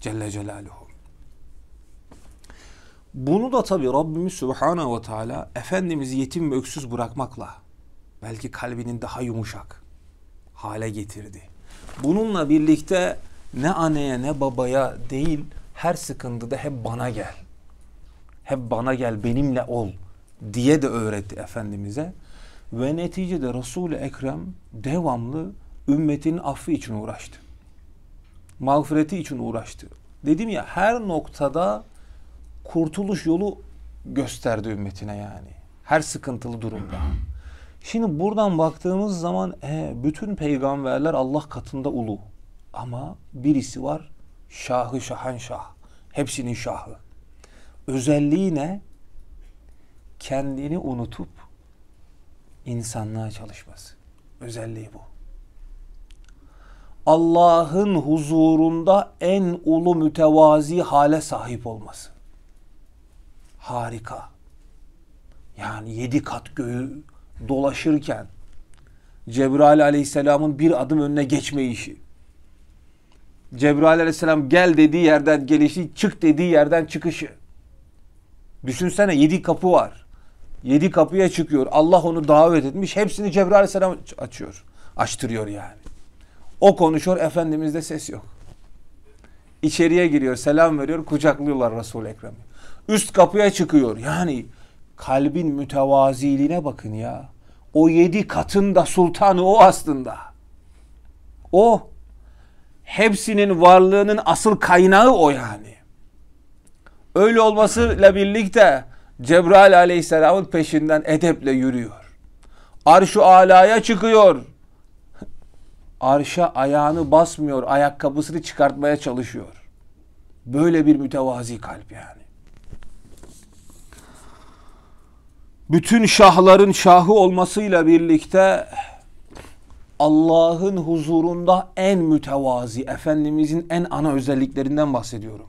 Celle Celaluhu. Bunu da tabi Rabbimiz Subhanahu ve Teala Efendimiz'i yetim ve öksüz bırakmakla belki kalbinin daha yumuşak hale getirdi. Bununla birlikte ne anneye ne babaya değil her sıkıntıda hep bana gel. Hep bana gel benimle ol diye de öğretti Efendimiz'e. Ve neticede resul Ekrem devamlı ümmetinin affı için uğraştı. Mağfireti için uğraştı. Dedim ya her noktada kurtuluş yolu gösterdi ümmetine yani. Her sıkıntılı durumda. Şimdi buradan baktığımız zaman e, bütün peygamberler Allah katında ulu. Ama birisi var şahı şahan şah. Hepsinin şahı. Özelliği ne? Kendini unutup insanlığa çalışması. Özelliği bu. Allah'ın huzurunda en ulu mütevazi hale sahip olması. Harika. Yani yedi kat göğü dolaşırken Cebrail aleyhisselamın bir adım önüne geçme işi. Cebrail aleyhisselam gel dediği yerden gelişi, çık dediği yerden çıkışı. Düşünsene yedi kapı var. Yedi kapıya çıkıyor. Allah onu davet etmiş. Hepsini Cebrail aleyhisselam açıyor. Açtırıyor yani. O konuşuyor. Efendimiz'de ses yok. İçeriye giriyor. Selam veriyor. Kucaklıyorlar resul Ekrem'i. Üst kapıya çıkıyor. Yani kalbin mütevaziliğine bakın ya. O yedi katında sultanı o aslında. O hepsinin varlığının asıl kaynağı o yani. Öyle olmasıyla birlikte Cebrail aleyhisselamın peşinden edeple yürüyor. Arşu alaya çıkıyor. Arşa ayağını basmıyor. Ayakkabısını çıkartmaya çalışıyor. Böyle bir mütevazi kalp yani. Bütün şahların şahı olmasıyla birlikte Allah'ın huzurunda en mütevazi, Efendimizin en ana özelliklerinden bahsediyorum.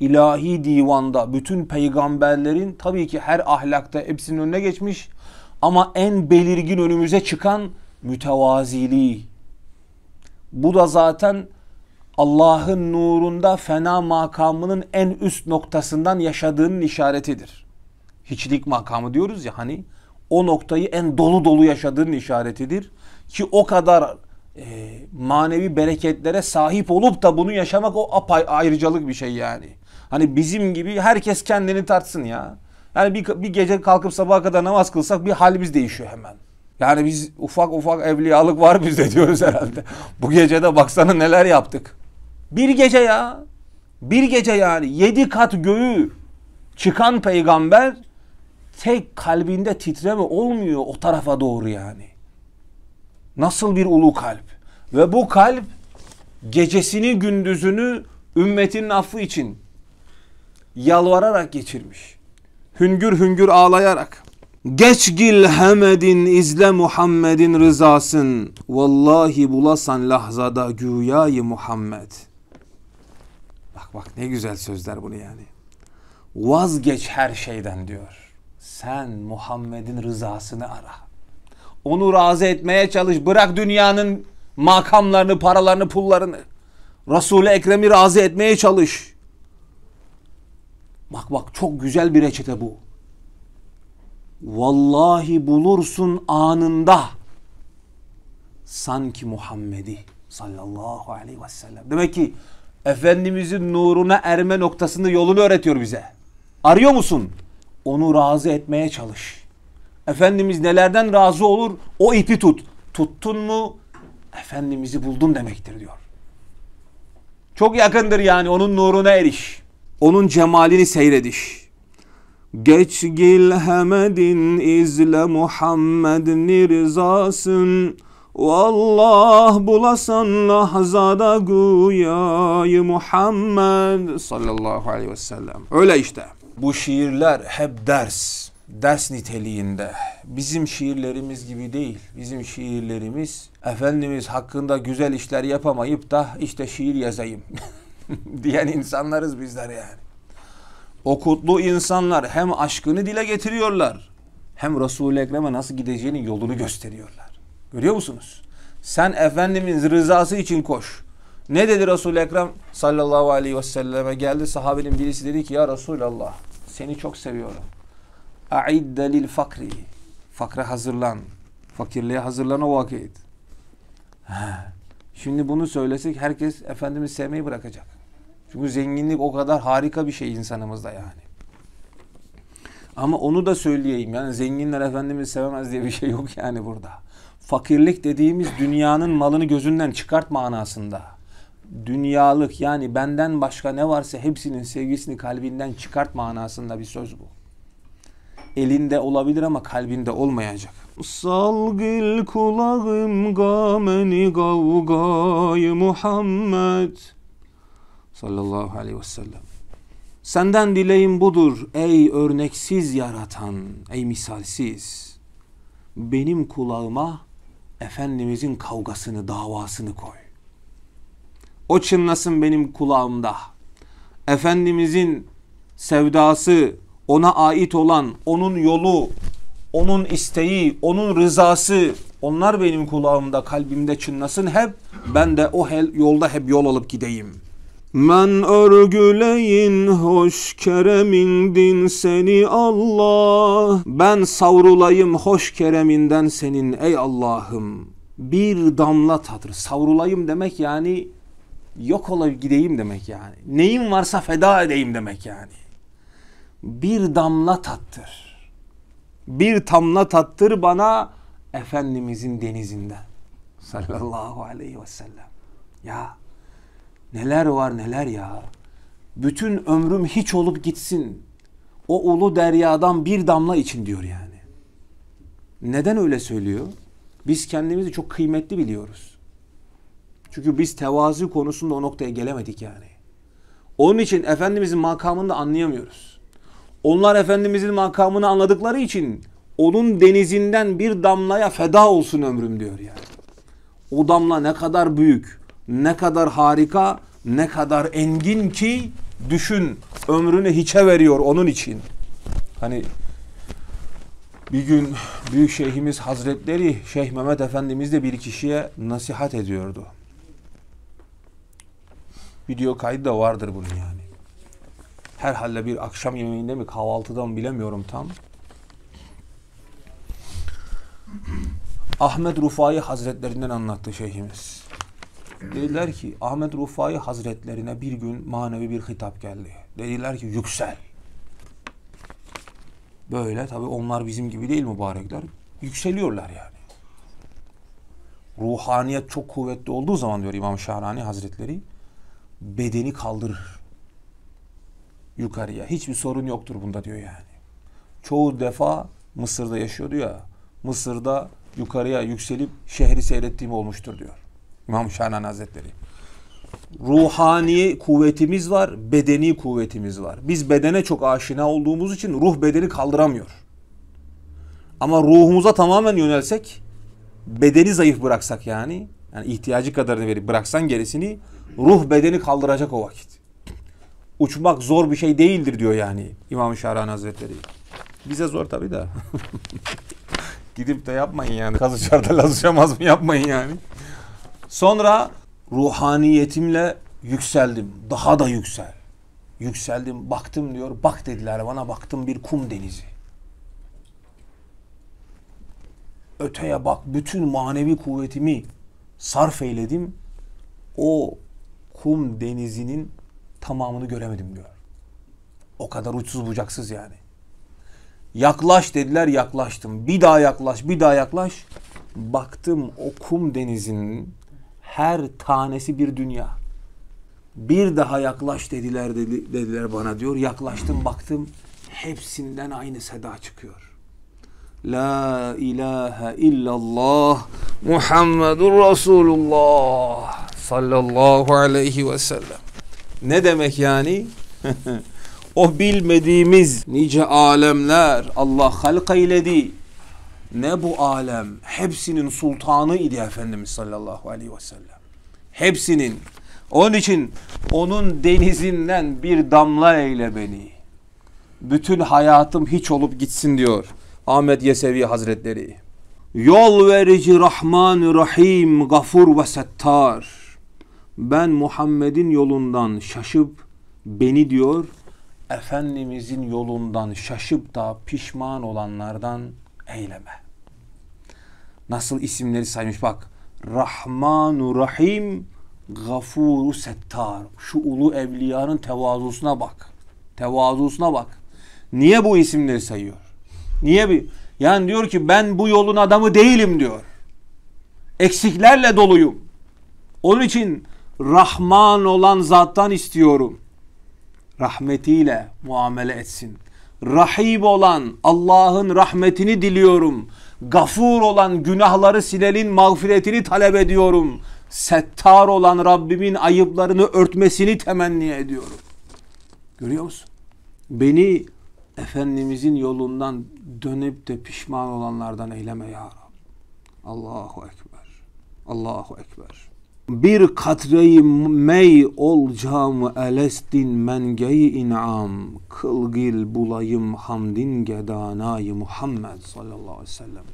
İlahi divanda bütün peygamberlerin tabii ki her ahlakta hepsinin önüne geçmiş ama en belirgin önümüze çıkan mütevaziliği. Bu da zaten Allah'ın nurunda fena makamının en üst noktasından yaşadığının işaretidir. Hiçlik makamı diyoruz ya hani o noktayı en dolu dolu yaşadığının işaretidir ki o kadar e, manevi bereketlere sahip olup da bunu yaşamak o apay ayrıcalık bir şey yani. Hani bizim gibi herkes kendini tartsın ya. Yani bir, bir gece kalkıp sabaha kadar namaz kılsak bir halimiz değişiyor hemen. Yani biz ufak ufak evliyalık var bizde diyoruz herhalde. Bu gecede baksana neler yaptık. Bir gece ya. Bir gece yani yedi kat göğü çıkan peygamber tek kalbinde titreme olmuyor o tarafa doğru yani. Nasıl bir ulu kalp. Ve bu kalp gecesini gündüzünü ümmetin affı için yalvararak geçirmiş. Hüngür hüngür ağlayarak. Geç gil hemedin izle Muhammed'in rızasın. Vallahi bulasan lahzada güyayı Muhammed. Bak bak ne güzel sözler bunu yani. Vazgeç her şeyden diyor. Sen Muhammed'in rızasını ara. Onu razı etmeye çalış. Bırak dünyanın makamlarını, paralarını, pullarını. Resul-i Ekrem'i razı etmeye çalış. Bak bak çok güzel bir reçete bu. Vallahi bulursun anında sanki Muhammed'i sallallahu aleyhi ve sellem. Demek ki Efendimizin nuruna erme noktasında yolunu öğretiyor bize. Arıyor musun? Onu razı etmeye çalış. Efendimiz nelerden razı olur? O ipi tut. Tuttun mu? Efendimiz'i buldun demektir diyor. Çok yakındır yani onun nuruna eriş. Onun cemalini seyrediş. Geç gil hemedin izle Muhammed'in rızasın. Vallah bulasan lahzada güyayı Muhammed sallallahu aleyhi ve sellem. Öyle işte. Bu şiirler hep ders ders niteliğinde. Bizim şiirlerimiz gibi değil. Bizim şiirlerimiz Efendimiz hakkında güzel işler yapamayıp da işte şiir yazayım diyen insanlarız bizler yani. Okutlu insanlar hem aşkını dile getiriyorlar hem Resul-i Ekrem'e nasıl gideceğinin yolunu gösteriyorlar. Görüyor musunuz? Sen Efendimiz rızası için koş. Ne dedi Resul-i Ekrem sallallahu aleyhi ve selleme geldi sahabenin birisi dedi ki ya Resulallah seni çok seviyorum a'idde lil fakri. Fakre hazırlan. Fakirliğe hazırlan o vakit. Şimdi bunu söylesek herkes Efendimiz sevmeyi bırakacak. Çünkü zenginlik o kadar harika bir şey insanımızda yani. Ama onu da söyleyeyim yani zenginler Efendimiz sevemez diye bir şey yok yani burada. Fakirlik dediğimiz dünyanın malını gözünden çıkart manasında. Dünyalık yani benden başka ne varsa hepsinin sevgisini kalbinden çıkart manasında bir söz bu elinde olabilir ama kalbinde olmayacak. Sal gül kulağım gameni gavgayı Muhammed sallallahu aleyhi ve sellem. Senden dileğim budur ey örneksiz yaratan, ey misalsiz. Benim kulağıma Efendimizin kavgasını, davasını koy. O çınlasın benim kulağımda. Efendimizin sevdası, ona ait olan, onun yolu, onun isteği, onun rızası onlar benim kulağımda, kalbimde çınlasın hep. Ben de o yolda hep yol alıp gideyim. Men örgüleyin hoş keremindin seni Allah. Ben savrulayım hoş kereminden senin ey Allah'ım. Bir damla tadır. Savrulayım demek yani yok olayım gideyim demek yani. Neyim varsa feda edeyim demek yani bir damla tattır. Bir tamla tattır bana Efendimizin denizinden. Sallallahu aleyhi ve sellem. Ya neler var neler ya. Bütün ömrüm hiç olup gitsin. O ulu deryadan bir damla için diyor yani. Neden öyle söylüyor? Biz kendimizi çok kıymetli biliyoruz. Çünkü biz tevazu konusunda o noktaya gelemedik yani. Onun için Efendimizin makamını da anlayamıyoruz. Onlar Efendimizin makamını anladıkları için onun denizinden bir damlaya feda olsun ömrüm diyor yani. O damla ne kadar büyük, ne kadar harika, ne kadar engin ki düşün ömrünü hiçe veriyor onun için. Hani bir gün Büyük Şeyhimiz Hazretleri Şeyh Mehmet Efendimiz de bir kişiye nasihat ediyordu. Video kaydı da vardır bunun yani herhalde bir akşam yemeğinde mi kahvaltıda mı bilemiyorum tam. Ahmet Rufai Hazretlerinden anlattı şeyhimiz. Dediler ki Ahmet Rufai Hazretlerine bir gün manevi bir hitap geldi. Dediler ki yüksel. Böyle tabi onlar bizim gibi değil mübarekler. Yükseliyorlar yani. Ruhaniyet çok kuvvetli olduğu zaman diyor İmam Şahrani Hazretleri bedeni kaldırır yukarıya. Hiçbir sorun yoktur bunda diyor yani. Çoğu defa Mısır'da yaşıyordu ya. Mısır'da yukarıya yükselip şehri seyrettiğim olmuştur diyor. İmam Şahnan Hazretleri. Ruhani kuvvetimiz var, bedeni kuvvetimiz var. Biz bedene çok aşina olduğumuz için ruh bedeni kaldıramıyor. Ama ruhumuza tamamen yönelsek, bedeni zayıf bıraksak yani, yani ihtiyacı kadarını verip bıraksan gerisini, ruh bedeni kaldıracak o vakit uçmak zor bir şey değildir diyor yani İmam Şahran Hazretleri. Bize zor tabii de Gidip de yapmayın yani. Kazıçar'da lazışamaz mı yapmayın yani. Sonra ruhaniyetimle yükseldim. Daha da yüksel. Yükseldim baktım diyor. Bak dediler bana baktım bir kum denizi. Öteye bak bütün manevi kuvvetimi sarf eyledim. O kum denizinin tamamını göremedim diyor. O kadar uçsuz bucaksız yani. Yaklaş dediler yaklaştım. Bir daha yaklaş, bir daha yaklaş. Baktım o kum denizinin her tanesi bir dünya. Bir daha yaklaş dediler dedi, dediler bana diyor. Yaklaştım baktım hepsinden aynı seda çıkıyor. La ilahe illallah Muhammedur Resulullah sallallahu aleyhi ve sellem. Ne demek yani? o bilmediğimiz nice alemler Allah halka iledi. Ne bu alem? Hepsinin sultanı idi Efendimiz sallallahu aleyhi ve sellem. Hepsinin. Onun için onun denizinden bir damla eyle beni. Bütün hayatım hiç olup gitsin diyor Ahmet Yesevi Hazretleri. Yol verici Rahman Rahim, Gafur ve Settar ben Muhammed'in yolundan şaşıp beni diyor Efendimizin yolundan şaşıp da pişman olanlardan eyleme. Nasıl isimleri saymış bak. Rahmanu Rahim, Gafuru Settar. Şu ulu evliyanın tevazusuna bak. Tevazusuna bak. Niye bu isimleri sayıyor? Niye bir? Yani diyor ki ben bu yolun adamı değilim diyor. Eksiklerle doluyum. Onun için Rahman olan zattan istiyorum. Rahmetiyle muamele etsin. Rahib olan Allah'ın rahmetini diliyorum. Gafur olan günahları silenin mağfiretini talep ediyorum. Settar olan Rabbimin ayıplarını örtmesini temenni ediyorum. Görüyor musun? Beni Efendimizin yolundan dönüp de pişman olanlardan eyleme ya Rab. Allahu Ekber. Allahu Ekber. Bir katreyi mey olcam elestin mengeyi inam kılgil bulayım hamdin gedanayı Muhammed sallallahu aleyhi ve sellem.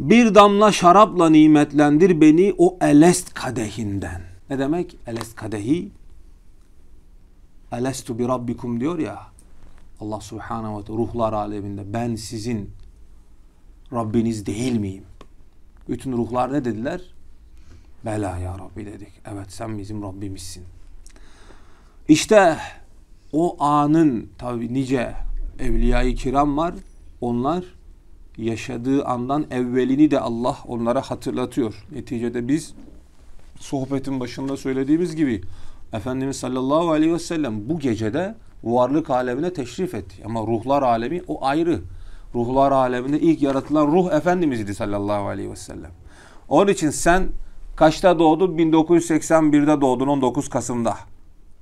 Bir damla şarapla nimetlendir beni o elest kadehinden. Ne demek elest kadehi? Elestu bi rabbikum diyor ya Allah subhanahu ve teala ruhlar aleminde ben sizin Rabbiniz değil miyim? Bütün ruhlar ne dediler? Bela ya Rabbi dedik. Evet sen bizim Rabbimizsin. İşte o anın tabi nice evliyayı kiram var. Onlar yaşadığı andan evvelini de Allah onlara hatırlatıyor. Neticede biz sohbetin başında söylediğimiz gibi Efendimiz sallallahu aleyhi ve sellem bu gecede varlık alemine teşrif etti. Ama ruhlar alemi o ayrı. Ruhlar aleminde ilk yaratılan ruh Efendimiz'di sallallahu aleyhi ve sellem. Onun için sen Kaçta doğdun? 1981'de doğdun 19 Kasım'da.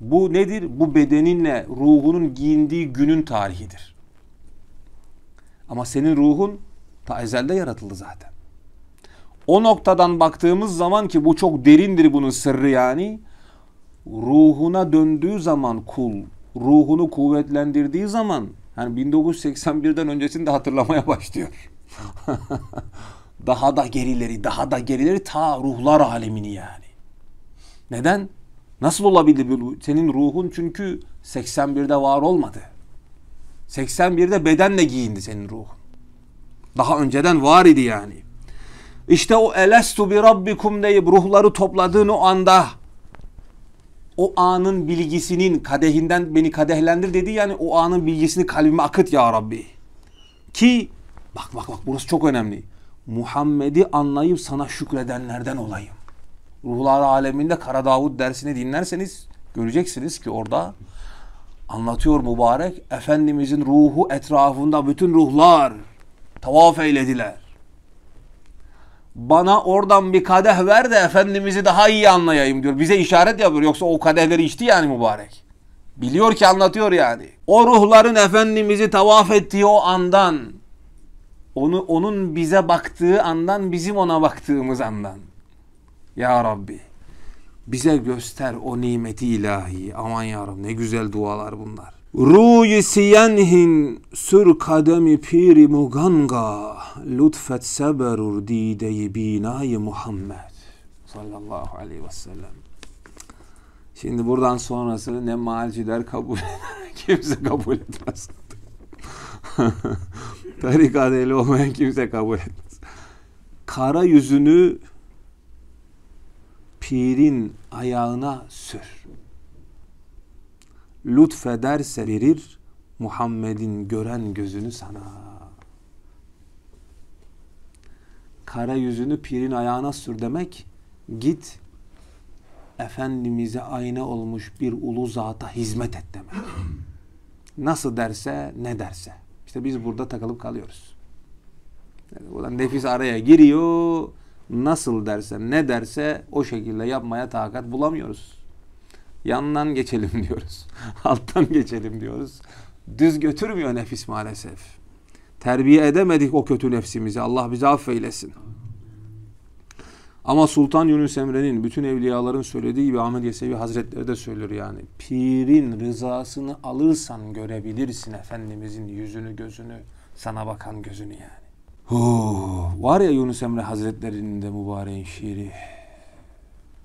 Bu nedir? Bu bedeninle ruhunun giyindiği günün tarihidir. Ama senin ruhun ta ezelde yaratıldı zaten. O noktadan baktığımız zaman ki bu çok derindir bunun sırrı yani. Ruhuna döndüğü zaman kul, ruhunu kuvvetlendirdiği zaman yani 1981'den öncesini de hatırlamaya başlıyor. Daha da gerileri, daha da gerileri ta ruhlar alemini yani. Neden? Nasıl olabilir bu? Senin ruhun çünkü 81'de var olmadı. 81'de bedenle giyindi senin ruhun. Daha önceden var idi yani. İşte o elestu bi rabbikum deyip ruhları topladığın o anda o anın bilgisinin kadehinden beni kadehlendir dedi yani o anın bilgisini kalbime akıt ya Rabbi. Ki bak bak bak burası çok önemli. Muhammed'i anlayıp sana şükredenlerden olayım. Ruhlar aleminde Kara Davud dersini dinlerseniz göreceksiniz ki orada anlatıyor mübarek. Efendimizin ruhu etrafında bütün ruhlar tavaf eylediler. Bana oradan bir kadeh ver de Efendimiz'i daha iyi anlayayım diyor. Bize işaret yapıyor. Yoksa o kadehleri içti yani mübarek. Biliyor ki anlatıyor yani. O ruhların Efendimiz'i tavaf ettiği o andan onu onun bize baktığı andan bizim ona baktığımız andan. Ya Rabbi bize göster o nimeti ilahi. Aman ya Rabbi ne güzel dualar bunlar. Ruhi siyenhin sür kademi piri muganga lütfet seberur dideyi binayı Muhammed sallallahu aleyhi ve sellem. Şimdi buradan sonrasını ne malciler kabul eder, kimse kabul etmez. Tarikat ehli olmayan kimse kabul etmez. Kara yüzünü pirin ayağına sür. Lütfeder serir Muhammed'in gören gözünü sana. Kara yüzünü pirin ayağına sür demek git Efendimiz'e ayna olmuş bir ulu zata hizmet et demek. Nasıl derse ne derse. İşte biz burada takılıp kalıyoruz. Yani ulan nefis araya giriyor. Nasıl derse, ne derse o şekilde yapmaya takat bulamıyoruz. Yandan geçelim diyoruz. Alttan geçelim diyoruz. Düz götürmüyor nefis maalesef. Terbiye edemedik o kötü nefsimizi. Allah bizi affeylesin. Ama Sultan Yunus Emre'nin bütün evliyaların söylediği gibi Ahmet Yesevi Hazretleri de söylüyor yani. Pirin rızasını alırsan görebilirsin Efendimizin yüzünü gözünü sana bakan gözünü yani. Huh, var ya Yunus Emre Hazretleri'nin de mübareğin şiiri.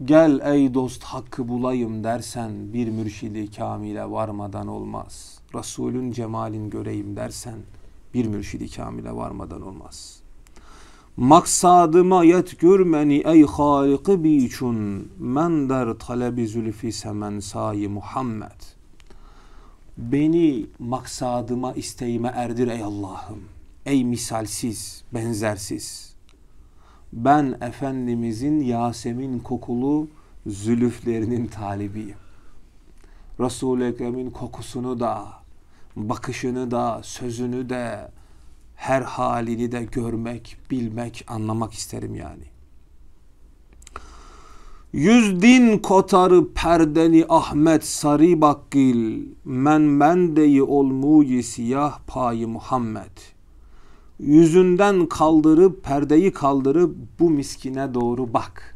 Gel ey dost hakkı bulayım dersen bir mürşidi kamile varmadan olmaz. Resulün cemalin göreyim dersen bir mürşidi kamile varmadan olmaz.'' Maksadıma yet görmeni ey halikı biçun men der talebi zülfi semen sayi Muhammed. Beni maksadıma isteğime erdir ey Allah'ım. Ey misalsiz, benzersiz. Ben Efendimizin Yasemin kokulu zülüflerinin talibiyim. Resul-i Ekrem'in kokusunu da, bakışını da, sözünü de, her halini de görmek, bilmek, anlamak isterim yani. Yüz din kotarı perdeni Ahmet sarı bakkil, men mendeyi olmuyi siyah payı Muhammed. Yüzünden kaldırıp, perdeyi kaldırıp bu miskine doğru bak.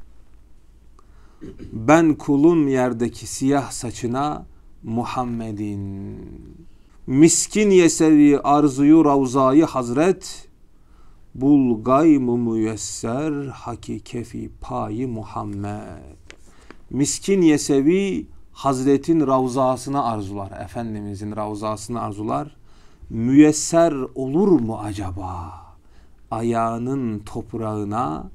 Ben kulun yerdeki siyah saçına Muhammed'in Miskin yesevi arzuyu ravzayı hazret Bul gaym-ı müyesser hakikefi payi Muhammed Miskin yesevi Hazretin ravzasına arzular Efendimizin ravzasına arzular Müyesser olur mu acaba? Ayağının toprağına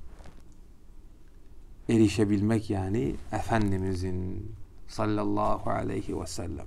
erişebilmek yani Efendimizin sallallahu aleyhi ve sellem.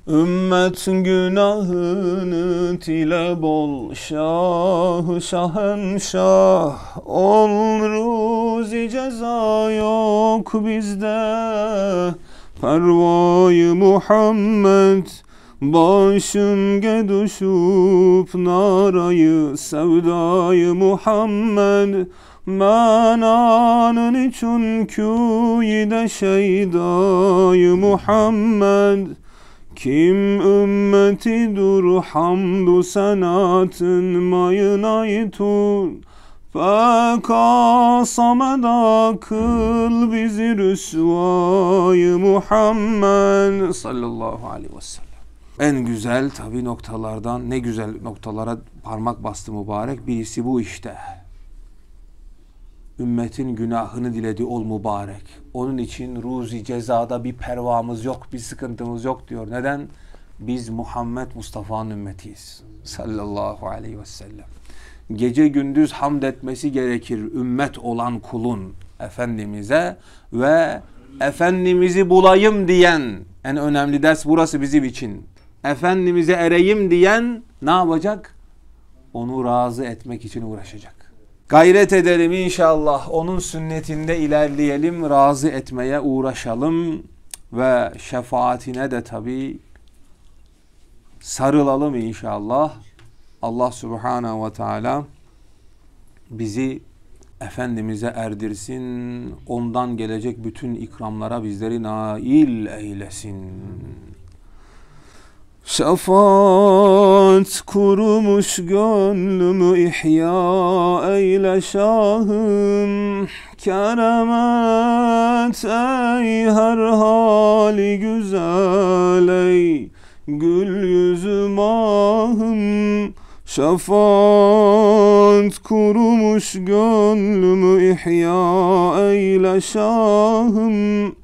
Ümmet günahını tile bol şah şahen şah Ol ruzi ceza yok bizde Pervayı Muhammed Başım geduşup narayı sevdayı Muhammed Menanın için küyde şeydayı Muhammed kim ümmeti ümmetidur hamdu senatın mayına yetun Feka samed akıl bizi rüsvayı Muhammed sallallahu aleyhi ve sellem. En güzel tabi noktalardan ne güzel noktalara parmak bastı mübarek birisi bu işte ümmetin günahını diledi ol mübarek. Onun için ruzi cezada bir pervamız yok, bir sıkıntımız yok diyor. Neden? Biz Muhammed Mustafa'nın ümmetiyiz. Sallallahu aleyhi ve sellem. Gece gündüz hamd etmesi gerekir ümmet olan kulun Efendimiz'e ve Efendimiz'i bulayım diyen en önemli ders burası bizim için. Efendimiz'e ereyim diyen ne yapacak? Onu razı etmek için uğraşacak. Gayret edelim inşallah. Onun sünnetinde ilerleyelim, razı etmeye uğraşalım ve şefaatine de tabi sarılalım inşallah. Allah Subhanahu ve Teala bizi Efendimiz'e erdirsin. Ondan gelecek bütün ikramlara bizleri nail eylesin. Şefaat kurumuş gönlümü ihya eyle şahım Keremet ey her hali güzel ey Gül yüzüm ahım Şefaat kurumuş gönlümü ihya eyle şahım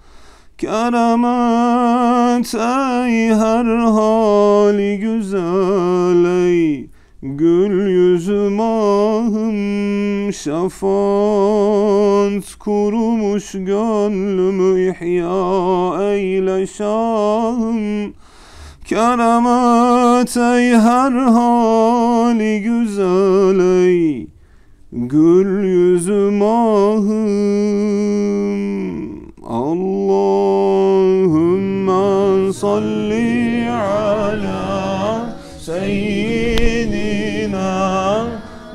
Keramet ey her hali güzel ey Gül yüzüm ahım şafant Kurumuş gönlümü ihya eyle şahım Keramet ey her hali güzel ey Gül yüzüm ahım Allahümme salli ala seyyidina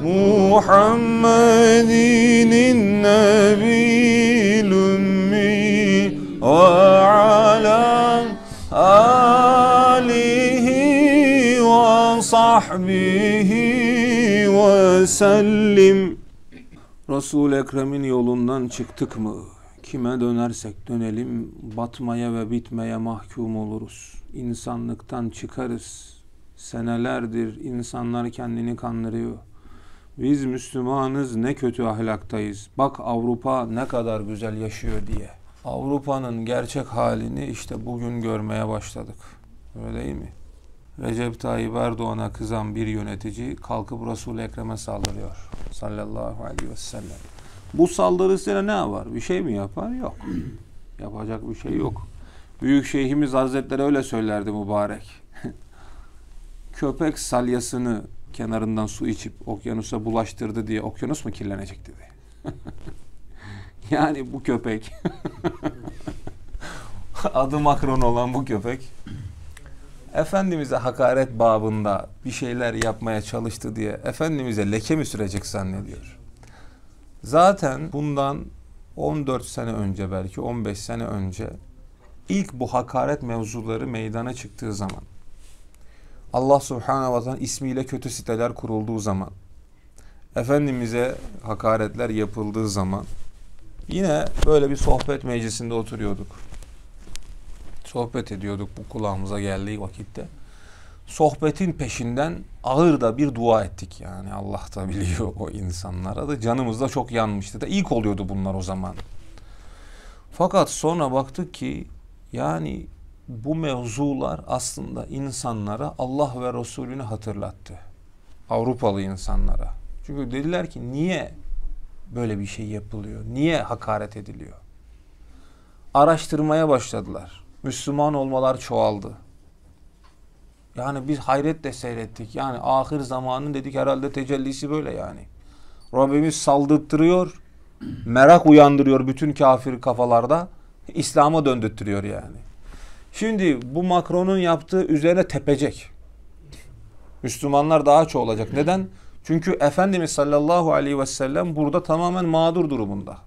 Muhammedin nebil ümmi ve ala alihi ve sahbihi ve sellim Resul-i Ekrem'in yolundan çıktık mı? Kime dönersek dönelim batmaya ve bitmeye mahkum oluruz. İnsanlıktan çıkarız. Senelerdir insanlar kendini kandırıyor. Biz Müslümanız ne kötü ahlaktayız. Bak Avrupa ne kadar güzel yaşıyor diye. Avrupa'nın gerçek halini işte bugün görmeye başladık. Öyle değil mi? Recep Tayyip Erdoğan'a kızan bir yönetici kalkıp Resul-i Ekrem'e saldırıyor. Sallallahu aleyhi ve sellem. Bu saldırısıyla ne var? Bir şey mi yapar? Yok. Yapacak bir şey yok. Büyük Şeyhimiz Hazretleri öyle söylerdi mübarek. Köpek salyasını kenarından su içip okyanusa bulaştırdı diye okyanus mu kirlenecek dedi. yani bu köpek adı Macron olan bu köpek Efendimiz'e hakaret babında bir şeyler yapmaya çalıştı diye Efendimiz'e leke mi sürecek zannediyor? Zaten bundan 14 sene önce belki 15 sene önce ilk bu hakaret mevzuları meydana çıktığı zaman Allah subhanahu ve teala ismiyle kötü siteler kurulduğu zaman Efendimiz'e hakaretler yapıldığı zaman yine böyle bir sohbet meclisinde oturuyorduk. Sohbet ediyorduk bu kulağımıza geldiği vakitte sohbetin peşinden ağır da bir dua ettik. Yani Allah da biliyor o insanlara da canımız da çok yanmıştı da ilk oluyordu bunlar o zaman. Fakat sonra baktık ki yani bu mevzular aslında insanlara Allah ve Resulünü hatırlattı. Avrupalı insanlara. Çünkü dediler ki niye böyle bir şey yapılıyor? Niye hakaret ediliyor? Araştırmaya başladılar. Müslüman olmalar çoğaldı. Yani biz hayretle seyrettik. Yani ahir zamanın dedik herhalde tecellisi böyle yani. Rabbimiz saldırttırıyor. Merak uyandırıyor bütün kafir kafalarda. İslam'a döndürtüyor yani. Şimdi bu Macron'un yaptığı üzerine tepecek. Müslümanlar daha çoğalacak. Neden? Çünkü Efendimiz sallallahu aleyhi ve sellem burada tamamen mağdur durumunda.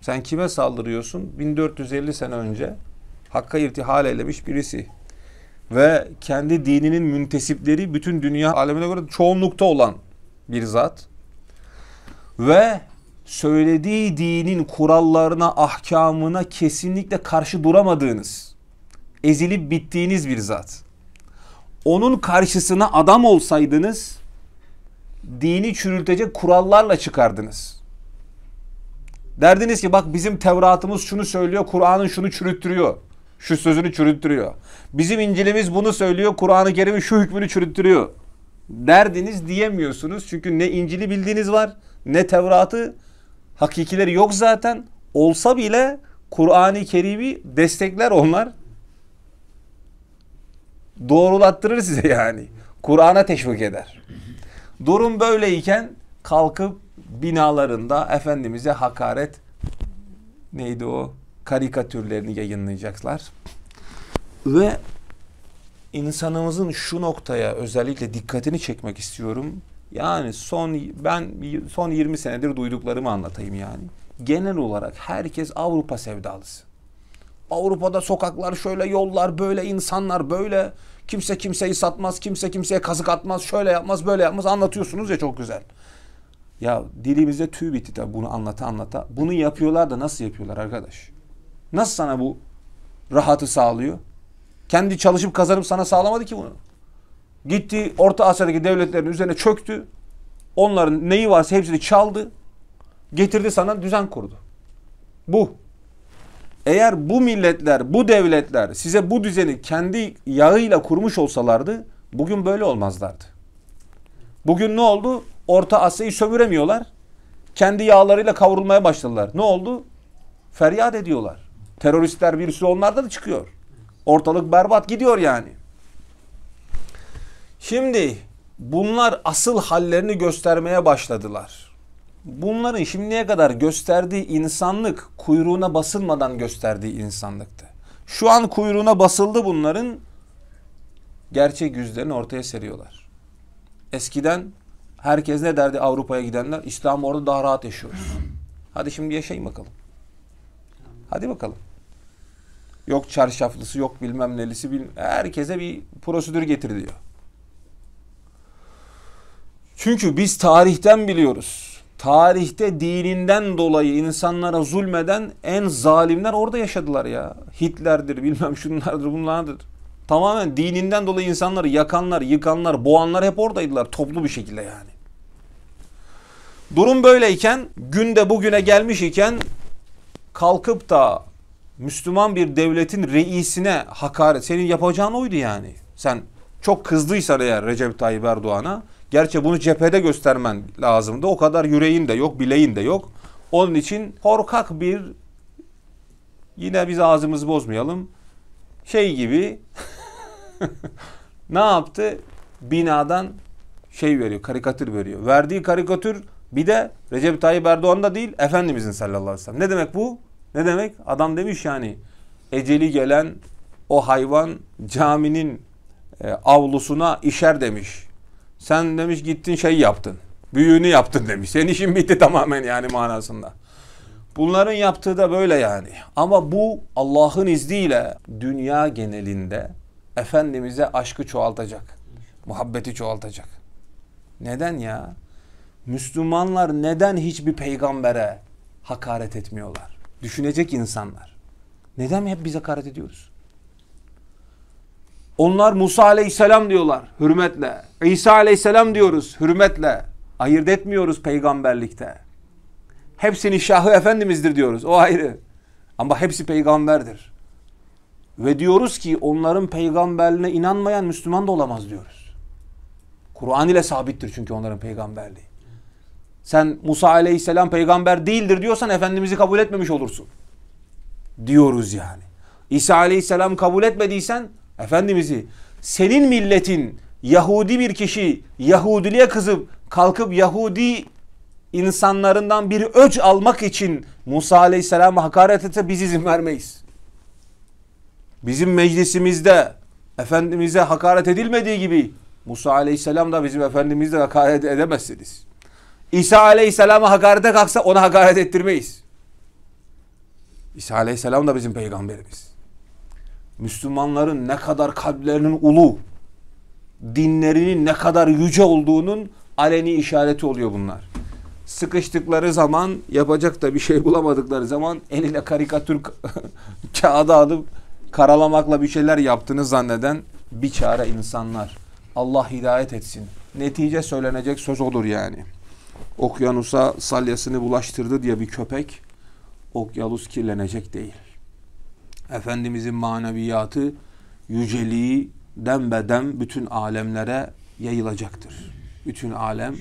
Sen kime saldırıyorsun? 1450 sene önce Hakk'a irtihal eylemiş birisi ve kendi dininin müntesipleri bütün dünya alemine göre çoğunlukta olan bir zat. Ve söylediği dinin kurallarına, ahkamına kesinlikle karşı duramadığınız, ezilip bittiğiniz bir zat. Onun karşısına adam olsaydınız, dini çürültecek kurallarla çıkardınız. Derdiniz ki bak bizim Tevrat'ımız şunu söylüyor, Kur'an'ın şunu çürüttürüyor. Şu sözünü çürüttürüyor. Bizim İncil'imiz bunu söylüyor. Kur'an-ı Kerim'in şu hükmünü çürüttürüyor. Derdiniz diyemiyorsunuz. Çünkü ne İncil'i bildiğiniz var ne Tevrat'ı. Hakikileri yok zaten. Olsa bile Kur'an-ı Kerim'i destekler onlar. Doğrulattırır size yani. Kur'an'a teşvik eder. Durum böyleyken kalkıp binalarında Efendimiz'e hakaret neydi o? karikatürlerini yayınlayacaklar. Ve insanımızın şu noktaya özellikle dikkatini çekmek istiyorum. Yani son ben son 20 senedir duyduklarımı anlatayım yani. Genel olarak herkes Avrupa sevdalısı. Avrupa'da sokaklar şöyle, yollar böyle, insanlar böyle. Kimse kimseyi satmaz, kimse kimseye kazık atmaz, şöyle yapmaz, böyle yapmaz. Anlatıyorsunuz ya çok güzel. Ya dilimize tüy bitti tabii bunu anlata anlata. Bunu yapıyorlar da nasıl yapıyorlar arkadaş? Nasıl sana bu rahatı sağlıyor? Kendi çalışıp kazanıp sana sağlamadı ki bunu. Gitti Orta Asya'daki devletlerin üzerine çöktü. Onların neyi varsa hepsini çaldı. Getirdi sana düzen kurdu. Bu. Eğer bu milletler, bu devletler size bu düzeni kendi yağıyla kurmuş olsalardı bugün böyle olmazlardı. Bugün ne oldu? Orta Asya'yı sömüremiyorlar. Kendi yağlarıyla kavrulmaya başladılar. Ne oldu? Feryat ediyorlar. Teröristler virüsü onlarda da çıkıyor. Ortalık berbat gidiyor yani. Şimdi bunlar asıl hallerini göstermeye başladılar. Bunların şimdiye kadar gösterdiği insanlık kuyruğuna basılmadan gösterdiği insanlıktı. Şu an kuyruğuna basıldı bunların gerçek yüzlerini ortaya seriyorlar. Eskiden herkes ne derdi Avrupa'ya gidenler? İslam orada daha rahat yaşıyoruz. Hadi şimdi yaşayın bakalım. Hadi bakalım. Yok çarşaflısı, yok bilmem nelisi. Bilmem. Herkese bir prosedür getir diyor. Çünkü biz tarihten biliyoruz. Tarihte dininden dolayı insanlara zulmeden en zalimler orada yaşadılar ya. Hitler'dir, bilmem şunlardır, bunlardır. Tamamen dininden dolayı insanları yakanlar, yıkanlar, boğanlar hep oradaydılar toplu bir şekilde yani. Durum böyleyken, günde bugüne gelmiş iken kalkıp da Müslüman bir devletin reisine hakaret. Senin yapacağın oydu yani. Sen çok kızdıysan eğer Recep Tayyip Erdoğan'a. Gerçi bunu cephede göstermen lazımdı. O kadar yüreğin de yok, bileğin de yok. Onun için korkak bir yine biz ağzımızı bozmayalım. Şey gibi ne yaptı? Binadan şey veriyor, karikatür veriyor. Verdiği karikatür bir de Recep Tayyip Erdoğan'da değil, Efendimizin sallallahu aleyhi ve sellem. Ne demek bu? Ne demek? Adam demiş yani eceli gelen o hayvan caminin e, avlusuna işer demiş. Sen demiş gittin şey yaptın. Büyüğünü yaptın demiş. Senin işin bitti tamamen yani manasında. Bunların yaptığı da böyle yani. Ama bu Allah'ın izniyle dünya genelinde Efendimiz'e aşkı çoğaltacak. Muhabbeti çoğaltacak. Neden ya? Müslümanlar neden hiçbir peygambere hakaret etmiyorlar? düşünecek insanlar. Neden hep bize hakaret ediyoruz? Onlar Musa aleyhisselam diyorlar hürmetle. İsa aleyhisselam diyoruz hürmetle. Ayırt etmiyoruz peygamberlikte. Hepsini şahı efendimizdir diyoruz. O ayrı. Ama hepsi peygamberdir. Ve diyoruz ki onların peygamberliğine inanmayan Müslüman da olamaz diyoruz. Kur'an ile sabittir çünkü onların peygamberliği sen Musa aleyhisselam peygamber değildir diyorsan Efendimiz'i kabul etmemiş olursun. Diyoruz yani. İsa aleyhisselam kabul etmediysen Efendimiz'i senin milletin Yahudi bir kişi Yahudiliğe kızıp kalkıp Yahudi insanlarından bir öç almak için Musa aleyhisselama hakaret etse biz izin vermeyiz. Bizim meclisimizde Efendimiz'e hakaret edilmediği gibi Musa aleyhisselam da bizim Efendimiz'e hakaret edemezsiniz. İsa Aleyhisselam'a hakarete kalksa ona hakaret ettirmeyiz. İsa Aleyhisselam da bizim peygamberimiz. Müslümanların ne kadar kalplerinin ulu, dinlerinin ne kadar yüce olduğunun aleni işareti oluyor bunlar. Sıkıştıkları zaman, yapacak da bir şey bulamadıkları zaman eline karikatür kağıda alıp karalamakla bir şeyler yaptığını zanneden bir çare insanlar. Allah hidayet etsin. Netice söylenecek söz olur yani okyanusa salyasını bulaştırdı diye bir köpek okyanus kirlenecek değil. Efendimizin maneviyatı, yüceliği dembeden bütün alemlere yayılacaktır. Bütün alem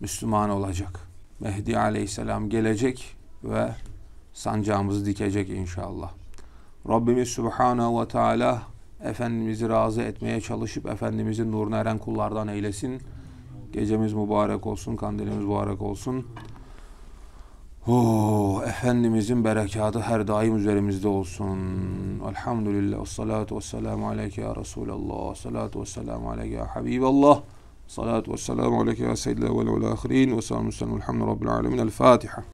Müslüman olacak. Mehdi aleyhisselam gelecek ve sancağımızı dikecek inşallah. Rabbimiz Subhanahu ve Teala Efendimiz'i razı etmeye çalışıp Efendimiz'in nuruna eren kullardan eylesin. Gecemiz mübarek olsun, kandilimiz mübarek olsun. Oh, Efendimizin berekatı her daim üzerimizde olsun. Elhamdülillah. Salatu vesselamu aleyke ya Resulallah. Salatu vesselamu aleyke ya Habiballah. Salatu vesselamu aleyke ya Seyyidina ve levla ahirin. Ve selamu aleyke Rabbil alemin. El Fatiha.